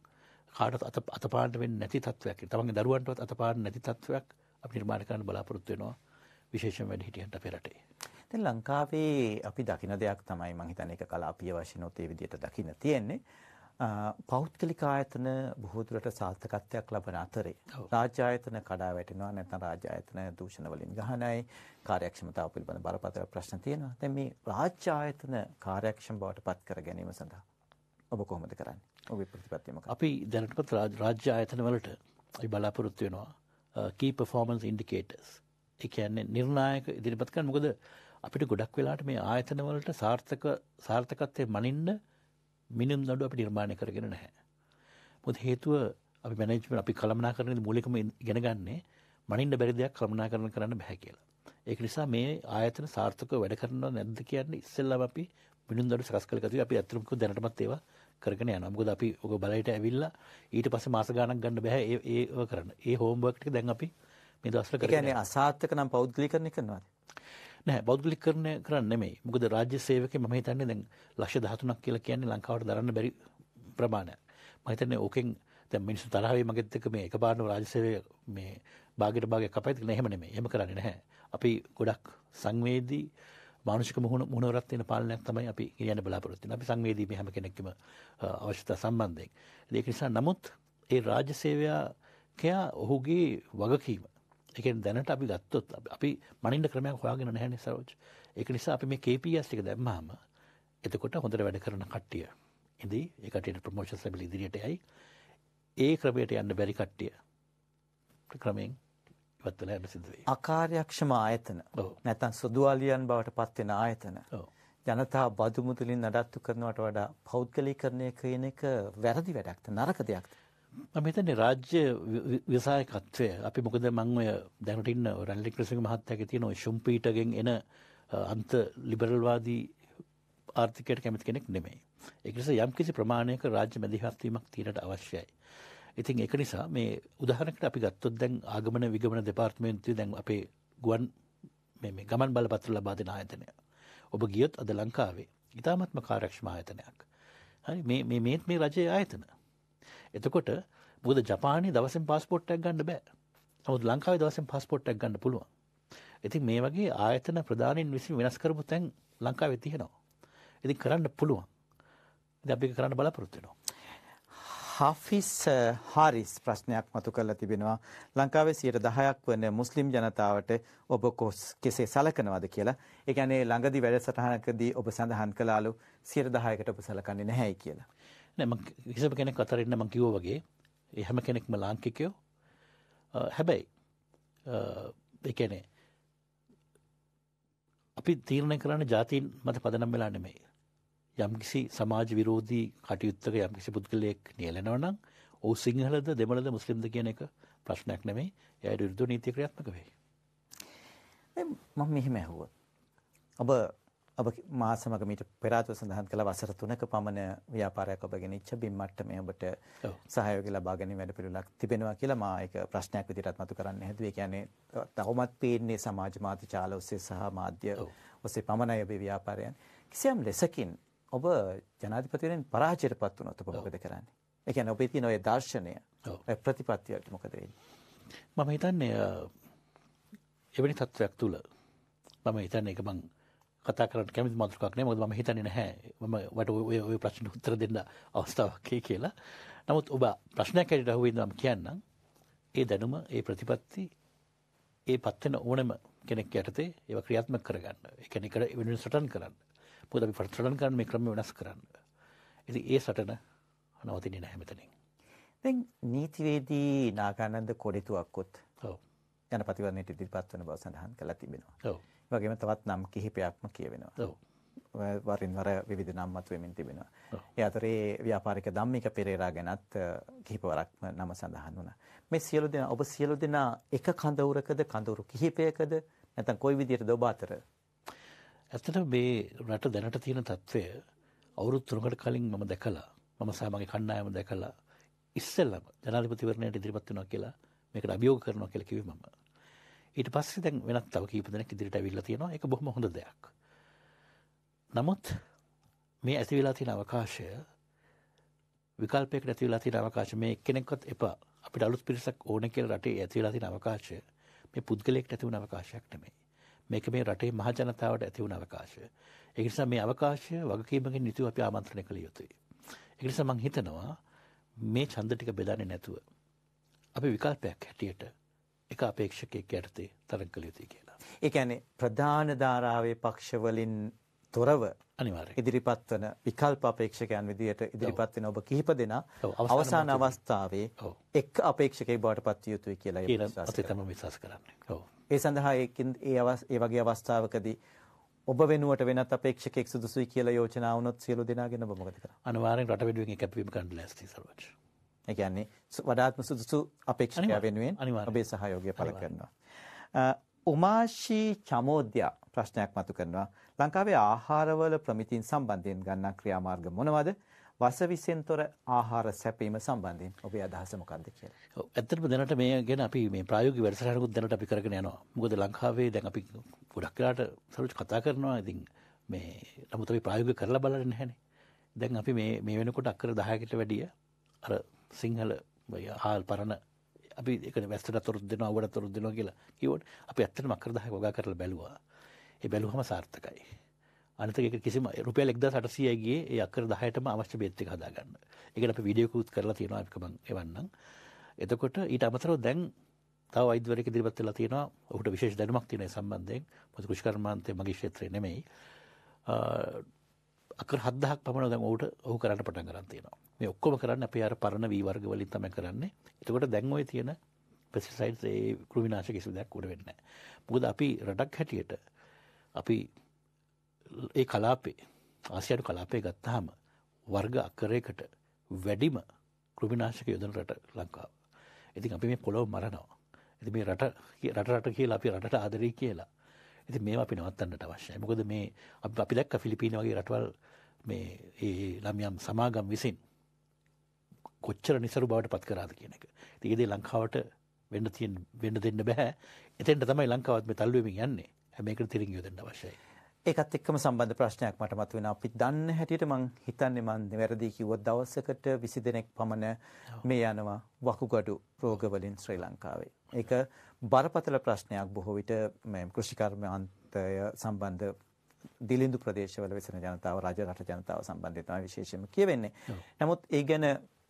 කාටත් අතපාට වෙන්න නැති තත්වයක් තමන්ගේ දරුවන්ටවත් අතපාට නැති තත්වයක් අපි නිර්මාණ කරන්න බලාපොරොත්තු වෙනවා විශේෂයෙන් වැඩ හිටියන්ට පෙරටේ. දැන් ලංකාවේ අපි දකින දෙයක් තමයි මං හිතන්නේ ඒක කලාපීය වශයෙන් උත් ඒ විදිහට දකින්න තියෙන්නේ. පෞද්ගලික ආයතන බොහෝ දුරට සාර්ථකත්වයක් ලබන අතරේ රාජ්‍ය ආයතන කඩා වැටෙනවා නැත්නම් රාජ්‍ය ආයතන දූෂණ වලින් ගහනයි කාර්යක්ෂමතාව පිළිබඳ බරපතල ප්‍රශ්න තියෙනවා. දැන් මේ රාජ්‍ය ආයතන කාර්යක්ෂම බවට පත් කර ගැනීම සඳහා ඔබ කොහොමද කරන්නේ? ඔබේ ප්‍රතිපත්තියම අපි දැනටමත් රාජ්‍ය ආයතන වලට අපි බලාපොරොත්තු වෙනවා කී පෆෝමන්ස් ඉන්ඩිකේටර්ස් ඒ කියන්නේ නිර්ණායක ඉදිරිපත් කරන්න මොකද අපිට ගොඩක් වෙලාට මේ ආයතන වලට සාර්ථක සාර්ථකත්වයේ මනින්න මිනුම් දඬු අපි නිර්මාණය කරගෙන නැහැ. මොකද හේතුව අපි මැනේජ්මන්ට් අපි කළමනාකරණයේ මූලිකම ඉගෙන ගන්නේ මනින්න බැරි දෙයක් කළමනාකරණය කරන්න බෑ කියලා. ඒක නිසා මේ ආයතන සාර්ථකව වැඩ කරනවද නැද්ද කියන්නේ ඉස්සෙල්ලාම අපි මිනුම් දඬු සකස් කළ යුතුයි. අපි අත්‍යවශ්‍යම දැනටමත් ඒවා කරගෙන යන මුකද අපි ඔක බලයට ඇවිල්ලා ඊට පස්සේ මාස ගාණක් ගන්න බෑ ඒ ඒව කරන්න. ඒ හෝම්වර්ක් ටික දැන් අපි මේ දවස්වල කරගෙන. ඒ කියන්නේ අසාර්ථක නම් පෞද්ගලිකරණය කරනවාද? නෑ පෞද්ගලිකරණය කරන්නේ නෙමෙයි. මොකද රාජ්‍ය සේවකේ මම හිතන්නේ දැන් ලක්ෂ 13ක් කියලා කියන්නේ ලංකාවට දරන්න බැරි ප්‍රමාණයක්. මම හිතන්නේ ඕකෙන් දැන් මිනිස්සු තරහ වෙයි මගෙත් එක්ක මේ එකපාරටම රාජ්‍ය සේවය මේ භාගයට භාගයක් කපයිද කියලා එහෙම නෙමෙයි. එහෙම කරන්නේ නැහැ. අපි ගොඩක් සංවේදී මානුෂික මුහුණ මුණවරත් වෙන පාලනයක් තමයි අපි ගෙනියන්න බලාපොරොත්තු වෙන්නේ. අපි සංවේදී මේ හැම කෙනෙක්ගේම අවශ්‍යතා සම්බන්ධයෙන්. ඒක නිසා නමුත් ඒ රාජ්‍ය සේවකයා ඔහුගේ වගකීම එකෙන් දැනට අපි ගත්තොත් අපි මනින්න ක්‍රමයක් හොයාගෙන නැහැ සරෝජ්. ඒක නිසා අපි මේ KPS එක දැම්මහම එතකොට හොඳට වැඩ කරන කට්ටිය ඉදී ඒ කට්ටියට ප්‍රොමෝෂන්ස් ලැබිලා ඉදිරියට යයි. ඒ ක්‍රමයට යන්න බැරි කට්ටිය ක්‍රමෙන් ඉවත් වෙලා යන සිද්ධ වෙයි. අකාර්යක්ෂම ආයතන. නැත්නම් සුදුවලියන් බවට පත් වෙන ආයතන. ජනතා බදු මුදලින් නඩත්තු කරනවට වඩා පෞද්ගලීකරණය කියන එක වැරදි වැඩක්ද නරක දෙයක්ද? මම හිතන්නේ රාජ්‍ය විසායකත්වය අපි මොකද මම ඔය දැනට ඉන්න රන්ලි ක්‍රිසිංහ මහත්තයාගේ තියෙන ඔය ෂුම්පීටගෙන් එන අන්ත ලිබරල්වාදී ආර්ථිකයට කැමති කෙනෙක් නෙමෙයි. ඒ නිසා යම්කිසි ප්‍රමාණයක රාජ්‍ය මැදිහත්වීමක් තියෙනට අවශ්‍යයි. ඉතින් ඒක නිසා මේ උදාහරණකට අපි ගත්තොත් දැන් ආගමන විගමන දෙපාර්තමේන්තුවේ දැන් අපේ ගුවන් මේ ගමන් බලපත්‍ර ලබා දෙන ආයතනය. ඔබ ගියොත් අද ලංකාවේ ඉතාමත්ම කාරක්ෂම ආයතනයක්. හරි මේ මේත් මේ රජයේ ආයතන. එතකොට බුද ජපානය දවසෙන් පස්පොට්ටක් ගන්න බෑ හමුත් ලංකාව දවසෙන් පස්පොට්ටක් ගන්න පුළුවන්. ඉතින් මේ වගේ ආයතන ප්‍රධානින් විසින් වෙනස්කරපු තැන් ලංකා වෙතිහෙනවා. ඉති කරන්න පුළුවන්. දැපි කරන්න බලාපොරොත්වෙනවා. හෆිස් හාරිස් ප්‍රශ්නයක් මතු කරලා තිබෙනවා ලංකාවේ 10%ක් වන මුස්ලිම් ජනතාවට ඔබ කෙසේ සලකනවද කියලා. ඒ කියන්නේ ළඟදි වැඩසටහනකදී ඔබ සඳහන් කළාලු 10%කට ඔබ සලකන්නේ නැහැයි කියලා. නෑ මම කිසිම කෙනෙක් අතරින් මම කිව්වා වගේ ඒ හැම කෙනෙක්ම ලාංකිකයෝ. හැබැයි ඒ කියන්නේ අපි තීරණය කරන්නේ ජාතින් මත පදනම් වෙලා නෙමෙයි. යම්කිසි සමාජ විරෝධී කටයුත්තක යම්කිසි පුද්ගලයෙක් නියලනවනම් ඔහු සිංහලද දෙමළද මුස්ලිම්ද කියන එක ප්‍රශ්නයක් නෙමෙයි එයට විරුද්ධ නීති ක්‍රියාත්මක වෙයි. මම මෙහෙම ඇහුවොත්. ඔබ ඔබ මා සමග මීට පෙර ආත්ම සඳහන් කළ වසර 3ක පමණ ව්‍යාපාරයක් ඔබ ගෙනිච්ච බිම් මට්ටමේ ඔබට සහයෝගය ලබා ගැනීම වැඩපිළිවෙලක් තිබෙනවා කියලා මා ඒක ප්‍රශ්නයක් විදිහට මතු කරන්න හැදුවේ. ඒ කියන්නේ තවමත් පේන්නේ සමාජ මාධ්‍ය ජාල ඔස්සේ සහ මාධ්‍ය ඔස්සේ පමණයි ඔබේ ව්‍යාපාරයන්. කිසියම් ලෙසකින් ඔබ ජනාධිපතිවරෙන් පරාජයට පත් වුණොත් ඔබ මොකද කරන්නේ? ඒ කියන්නේ ඔබේ තියෙන ওই දර්ශනය ප්‍රතිපත්තියට මොකද වෙන්නේ? මම හිතන්නේ එවැනි තත්වයක් තුල මම හිතන්නේ ඒක මං කතා කරන්න කැමති මාතෘකාවක් නෙමෙයි මොකද මම හිතන්නේ නැහැ මම වට ඔය ඔය ප්‍රශ්නට උත්තර දෙන්න අවස්ථාවක් කියලා. නමුත් ඔබ ප්‍රශ්නයක් ඇරෙට අහුවෙන්න මම කියන්නම්. ඒ දැනුම, ඒ ප්‍රතිපත්ති, ඒ පත් වෙන ඕනම කෙනෙක් යටතේ ඒවා ක්‍රියාත්මක කරගන්න. ඒ කියන්නේ කර වෙනුවෙන් සටන් කරන්න. පුද අපි පටලන් කරන්න මේ ක්‍රම වෙනස් කරන්න. ඇති ඒ සටන නවතින්නේ නැහැමතනින්. දැන් නීතිවේදී නාගානන්ද කොඩිතුවක්කොත් යන පතිවරණයට ඉදිරිපත් වන බව සඳහන් කළා තිබෙනවා. වගේම තවත් නම් කිහිපයක්ම කියවෙනවා. ඔව්. වරින් වර විවිධ නම් මතුවෙමින් තිබෙනවා. ඒ අතරේ ව්‍යාපාරික ධම්මික පෙරේරා ගැනත් කිහිප වරක්ම නම සඳහන් වුණා. මේ සියලු දෙනා ඔබ සියලු දෙනා එක කඳවුරකද කඳවුරු කිහිපයකද නැත්නම් කොයි විදිහටද ඔබ අතර ඇත්තට මේ රට දැනට තියෙන තත්ත්වය අවුරුත් තුරකට කලින් මම දැකලා මම සාමගේ කණ්ඩායම දැකලා ඉස්සල්ලම ජනාධිපතිවරණයට ඉදිරිපත් වෙනවා කියලා මේකට අභියෝග කරනවා කියලා කිව්වේ මම. ඊට පස්සේ දැන් වෙනත් තව කීප දෙනෙක් ඉදිරියට ඇවිල්ලා තියෙනවා. ඒක බොහොම හොඳ දෙයක්. නමුත් මේ ඇති වෙලා තියෙන අවකාශය විකල්පයකට ඇති වෙලා තියෙන අවකාශය මේ එක්කෙනෙක්වත් එපා. අපිට අලුත් පිරිසක් ඕන කියලා රටේ ඇති වෙලා තියෙන අවකාශය මේ පුද්ගලයෙක්ට ඇති වුණ අවකාශයක් නෙමෙයි. මේක මේ රටේ මහ ජනතාවට ඇති වුණ අවකාශය. ඒ නිසා මේ අවකාශය වගකීමකින් නිතුව අපි ආමන්ත්‍රණය කළ යුතුයි. ඒ නිසා මම හිතනවා මේ ඡන්ද ටික බෙදන්නේ නැතුව අපි විකල්පයක් හැටියට එක අපේක්ෂකයෙක් යටතේ තරඟ කළ යුතුයි කියලා. ඒ කියන්නේ ප්‍රධාන ධාරාවේ පක්ෂවලින් තොරව අනිවාර්යයෙන් ඉදිරිපත් වන විකල්ප අපේක්ෂකයන් විදියට ඉදිරිපත් වෙන ඔබ කිහිප දෙනා අවසාන අවස්ථාවේ එක් අපේක්ෂකයෙක් බවට පත් විය යුතුයි කියලා ඒ විශ්වාස කරන්නේ. ඔව්. ඒ සඳහා ඒ ඒ වගේ අවස්ථාවකදී ඔබ වෙනුවට වෙනත් අපේක්ෂකෙක් සුදුසුයි කියලා යෝජනා වුණොත් සියලු දෙනාගෙන ඔබ මොකද කරන්නේ? අනිවාර්යෙන් රට වෙනුවෙන් එකපවීම ගන්න ලෑස්ති සර්වජ. ඒ කියන්නේ වඩාත්ම සුදුසු අපේක්ෂකයා වෙනුවෙන් ඔබේ සහයෝගය පළ කරනවා. උමාශී චමෝද්‍යා ප්‍රශ්නයක් මතු කරනවා. ලංකාවේ ආහාරවල ප්‍රමිතීන් සම්බන්ධයෙන් ගන්නා ක්‍රියාමාර්ග මොනවද? වසවිසෙන්තොර ආහාර සැපීම සම්බන්ධයෙන් ඔබේ අදහස මොකක්ද කියලා. ඇත්තටම දැනට මේ ගැන අපි මේ ප්‍රායෝගික වැඩසටහනකුත් දැනට අපි කරගෙන යනවා. මොකද ලංකාවේ දැන් අපි ගොඩක් වෙලාට සරුවච් කතා කරනවා. ඉතින් මේ නමුත් අපි ප්‍රායෝගික කරලා බලන්නේ නැහනේ. දැන් අපි මේ මේ වෙනකොට අක්කර 10කට වැඩිය අර සිංහල ආල් පරණ අපි එක වැස්ට තොරු දෙනවා ඔබට තොරු දෙනවා කියලා කිව්වොත් අපි ඇත්තටම අක්කර 10ක් වගා කරලා බැලුවා. ඒ බැලුවම සාර්ථකයි. අනතක කිසිම රුපියල් 1800 ගියේ ඒ අක්කර 10ටම අවශ්‍ය බෙත් එක හදා ගන්න. ඒකට අපි වීඩියෝකුත් කරලා තියෙනවා අපි කමං එවන්නම්. එතකොට ඊට අමතරව දැන් තව වෛද්‍යවරයෙක් ඉදිරිපත් වෙලා තියෙනවා. ඔහුට විශේෂ දැනුමක් තියෙන ඒ සම්බන්ධයෙන්. මොකද කුෂ්කර්මාන්තය මගේ ක්ෂේත්‍රය නෙමෙයි. අක්කර 7000ක් පමණ දැන් ඔහුට ඔහු කරන්න පටන් ගන්න තියෙනවා. මේ ඔක්කොම කරන්නේ අපි අර පරණ වී වර්ග වලින් තමයි කරන්නේ. එතකොට දැන් ওই තියෙන පෙස්ටිසයිඩ්ස් ඒ කෘමි නාශක කිසිම දෙයක් උඩ වෙන්නේ නැහැ. මොකද අපි රටක් හැටියට අපි ඒ කලාපේ ආසියානු කලාපය ගත්තාහම වර්ග අක්කරයකට වැඩිම කෘමිනාශක යොදන රට ලංකාව. ඉතින් අපි මේ පොළොව මරනවා. ඇති මේ රට රට රට කියලා අපි රට ආදරී කියලා. ඇති මේ අපි නවත්තන්නට අවශ්‍යයි මොකද මේ අපි දැක්ක ෆිලිපීන වගේ රටවල් මේ ඒ ළමියම් සමාගම් විසින් කොච්චර නිසරු බවට පත් කරාද කියන එක. ඒදේ ලංකාවට වෙන්න තියෙන් වෙන්න දෙන්න බැහැ එතෙන්ට තමයි ලංකාවත් මේ තල්ලුවමින් යන්නේ හැමකට තිරින් යොදන්න අවශ්‍යයි. ඒකත් එක්කම සම්බන්ධ ප්‍රශ්නයක් මට මතුවෙනවා. අපි දන්න හැටියට මං හිතන්නේ මං වැරදි කිව්වොත් දවසකට 20 දෙනෙක් පමණ මේ යනවා වකුගඩු රෝගවලින් ශ්‍රී ලංකාවේ. ඒක බරපතල ප්‍රශ්නයක් බොහෝ විට මේ කෘෂිකර්මාන්තය සම්බන්ධ දිලිඳු ප්‍රදේශවල වෙසෙන ජනතාව රාජ්‍ය රට ජනතාව සම්බන්ධයෙන් තමයි විශේෂයෙන්ම කියවෙන්නේ. නමුත් ඒ ගැන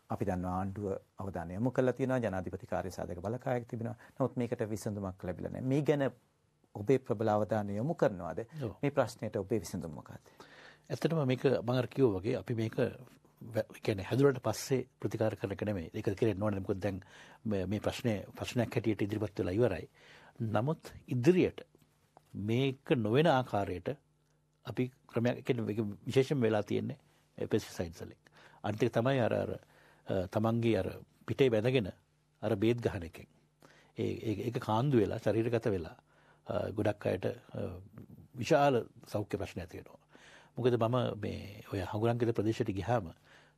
අපි දන්නවා ආණ්ඩුව අවධානය යොමු කරලා තියෙනවා ජනාධිපති කාර්ය සාධක බලකායක් තිබෙනවා. නමුත් මේකට විසඳුමක් ලැබිලා නැහැ. මේ ගැන ඔබේ ප්‍රබල අවධානය යොමු කරනවාද මේ ප්‍රශ්නයට ඔබේ විසඳුම් මොකක්ද? ඇත්තටම මේක මම අර කිව්වා වගේ අපි මේක කියන්නේ හැදුනට පස්සේ ප්‍රතිකාර කරන එක නෙමෙයි. ඒක කෙරෙන්න ඕනේ මොකද දැන් මේ ප්‍රශ්නේ ප්‍රශ්නයක් හැටියට ඉදිරිපත් වෙලා ඉවරයි. නමුත් ඉදිරියට මේක නොවන ආකාරයට අපි ක්‍රමයක් කියන්නේ විශේෂම වෙලා තියෙන්නේ පෙස්ටිසයිඩ්ස් වලින්. අනිත් එක තමයි අර අර තමන්ගේ අර පිටේ බැඳගෙන අර බේත් ගහන එකෙන්. ඒ ඒක කාන්දු වෙලා ශරීරගත වෙලා ගොඩක් අයට විශාල සෞඛ්‍ය ප්‍රශ්න ඇතියෙනවා. මොකද මම මේ ඔය හඟුරන්ගෙද ප්‍රදේශයට ගිහාම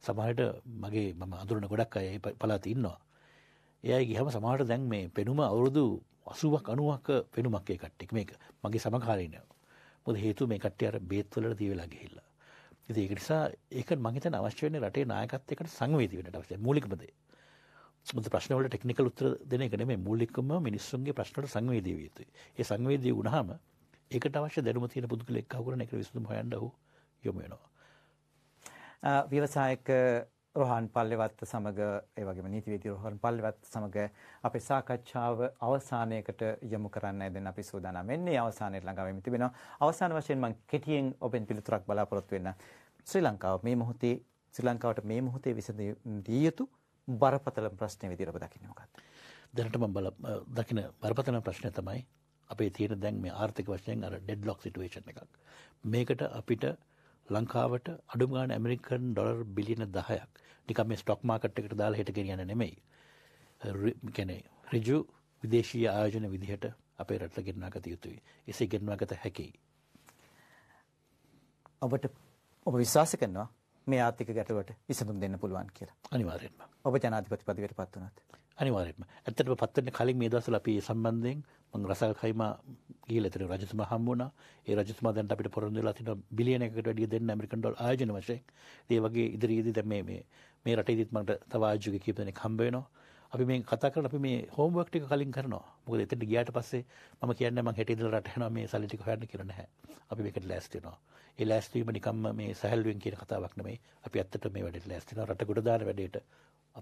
සමහට මගේ මම අඳුරන ගොඩක් අය පලාති ඉන්නවා. එයයි ගිහම සමහට දැන් මේ පෙනුම අවුරුදු අසුවක් අනුවක් පෙනුමක්කේ කට්ටෙක් මේක මගේ සමකාලීනය. මොද හේතු මේ කට්ටිය අර බේත්වලට දීවෙලා ගිහිල්ලා. ඉති ඒක නිසා ඒක මහිත අවශ්‍යවෙන රටේ නායකත්තයකට සංවේදී වෙනට අවශ්‍ය මූලිකමදේ. මුද ප්‍රශ්නවලට ටෙක්නිකල් උත්තර දෙන එක නෙමෙයි මූලිකම මිනිස්සුන්ගේ ප්‍රශ්නවලට සංවේදී විය යුතුයි. ඒ සංවේදී වුණාම ඒකට අවශ්‍ය දැනුම තියෙන පුද්ගලෙක් අහුරන එක විසඳුම් හොයන්න ඔහු යොමු වෙනවා. ව්‍යවසායක රෝහන් පල්ලෙවත්ත සමග ඒ වගේම නීතිවේදී රෝහන් පල්ලෙවත්ත සමග අපේ සාකච්ඡාව අවසානයකට යොමු කරන්නයි දැන් අපි සූදානම් වෙන්නේ. අවසානයේ ළඟා වෙමින් තිබෙනවා. අවසාන වශයෙන් මම කෙටියෙන් ඔබෙන් පිළිතුරක් බලාපොරොත්තු වෙන්න. ශ්‍රී ලංකාව මේ මොහොතේ ශ්‍රී ලංකාවට මේ මොහොතේ විසඳිය යුතු බරපතල ප්‍රශ්නය විදිර දකින්න මොකක්ද. දැනටම බල දකින බරපතන ප්‍රශ්නය තමයි අපේ තියෙන දැන් මේ ආර්ථික වශයෙන් අර ඩෙඩ් ලොක් සිටුවේෂන් එකක් මේකට අපිට ලංකාවට අඩුගාන ඇමරිකන් ඩොර් බිලියන දහයක් නික මේ ස්ටොක් මාකට් එකට දාලා හිට ගෙනියන්න නෙමෙයි කැනෙ රිජු විදේශීය ආයෝජන විදිහට අපේ රටල ගෙන්නා ගත යුතුයි එසේ ගෙන්වා ගත හැකි ඔබට ඔබ විශ්වාස කරනවා මේ ආර්ථික ගැටලුවට විසඳුම් දෙන්න පුළුවන් කියලා. අනිවාර්යයෙන්ම. ඔබ ජනාධිපති පදවියට පත් වුණාද? අනිවාර්යයෙන්ම. ඇත්තටම පත් වෙන්න කලින් මේ දවස්වල අපි සම්බන්ධයෙන් මම රසල් කයිමා ගිහලා එතන රජතුමා හම්බ වුණා. ඒ රජතුමා දැන් අපිට පොරොන්දු වෙලා තියෙනවා බිලියන එකකට වැඩිය දෙන්න ඇමරිකන් ඩොලර් ආයෝජන වශයෙන්. ඒ වගේ ඉදිරියේදී දැන් මේ මේ මේ රටේදීත් මට තව ආයෝජක කීප දෙනෙක් හම්බ වෙනවා. අපි මේ කතා කරන අපි මේ හෝම්වර්ක් ටික කලින් කරනවා. මොකද එතනට ගියාට පස්සේ මම කියන්නේ මම හෙට ඉඳලා රට යනවා මේ සල්ලි ටික හොයන්න කියලා නැහැ. අපි මේකට ලෑස්ති වෙනවා. ඒ ලෑස්ති වීම නිකම්ම මේ සැහැල්ලුවෙන් කියන කතාවක් නෙමෙයි. අපි ඇත්තට මේ වැඩේට ලෑස්ති වෙනවා. රට ගොඩ දාන වැඩේට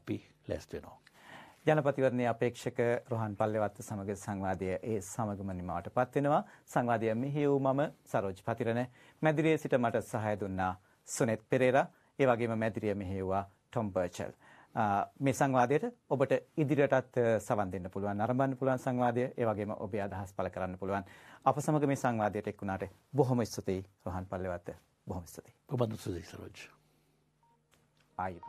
අපි ලෑස්ති වෙනවා. ජනපතිවරණයේ අපේක්ෂක රොහන් පල්ලෙවත්ත සමග සංවාදය ඒ සමගම නිමාවටපත් වෙනවා. සංවාදය මෙහිවූ මම සරෝජ් පතිරණ මැදිරියේ සිට මට සහාය දුන්නා සුනෙත් පෙරේරා. ඒ වගේම මැදිරිය මෙහෙව්වා ටොම් බර්චල්. මේ සංවාදයට ඔබට ඉදිරියටත් සවන් දෙන්න පුළුවන් නරඹන්න පුළුවන් සංවාදය ඒ වගේම ඔබේ අදහස් පළ කරන්න පුළුවන් අප සමග මේ සංවාදයට එක් වුණාට බොහොම ස්තුතියි රොහන් පල්ලේවත් බොහොම ස්තුතියි ඔබත් ස්තුතියි සරෝජ් ආයෙත්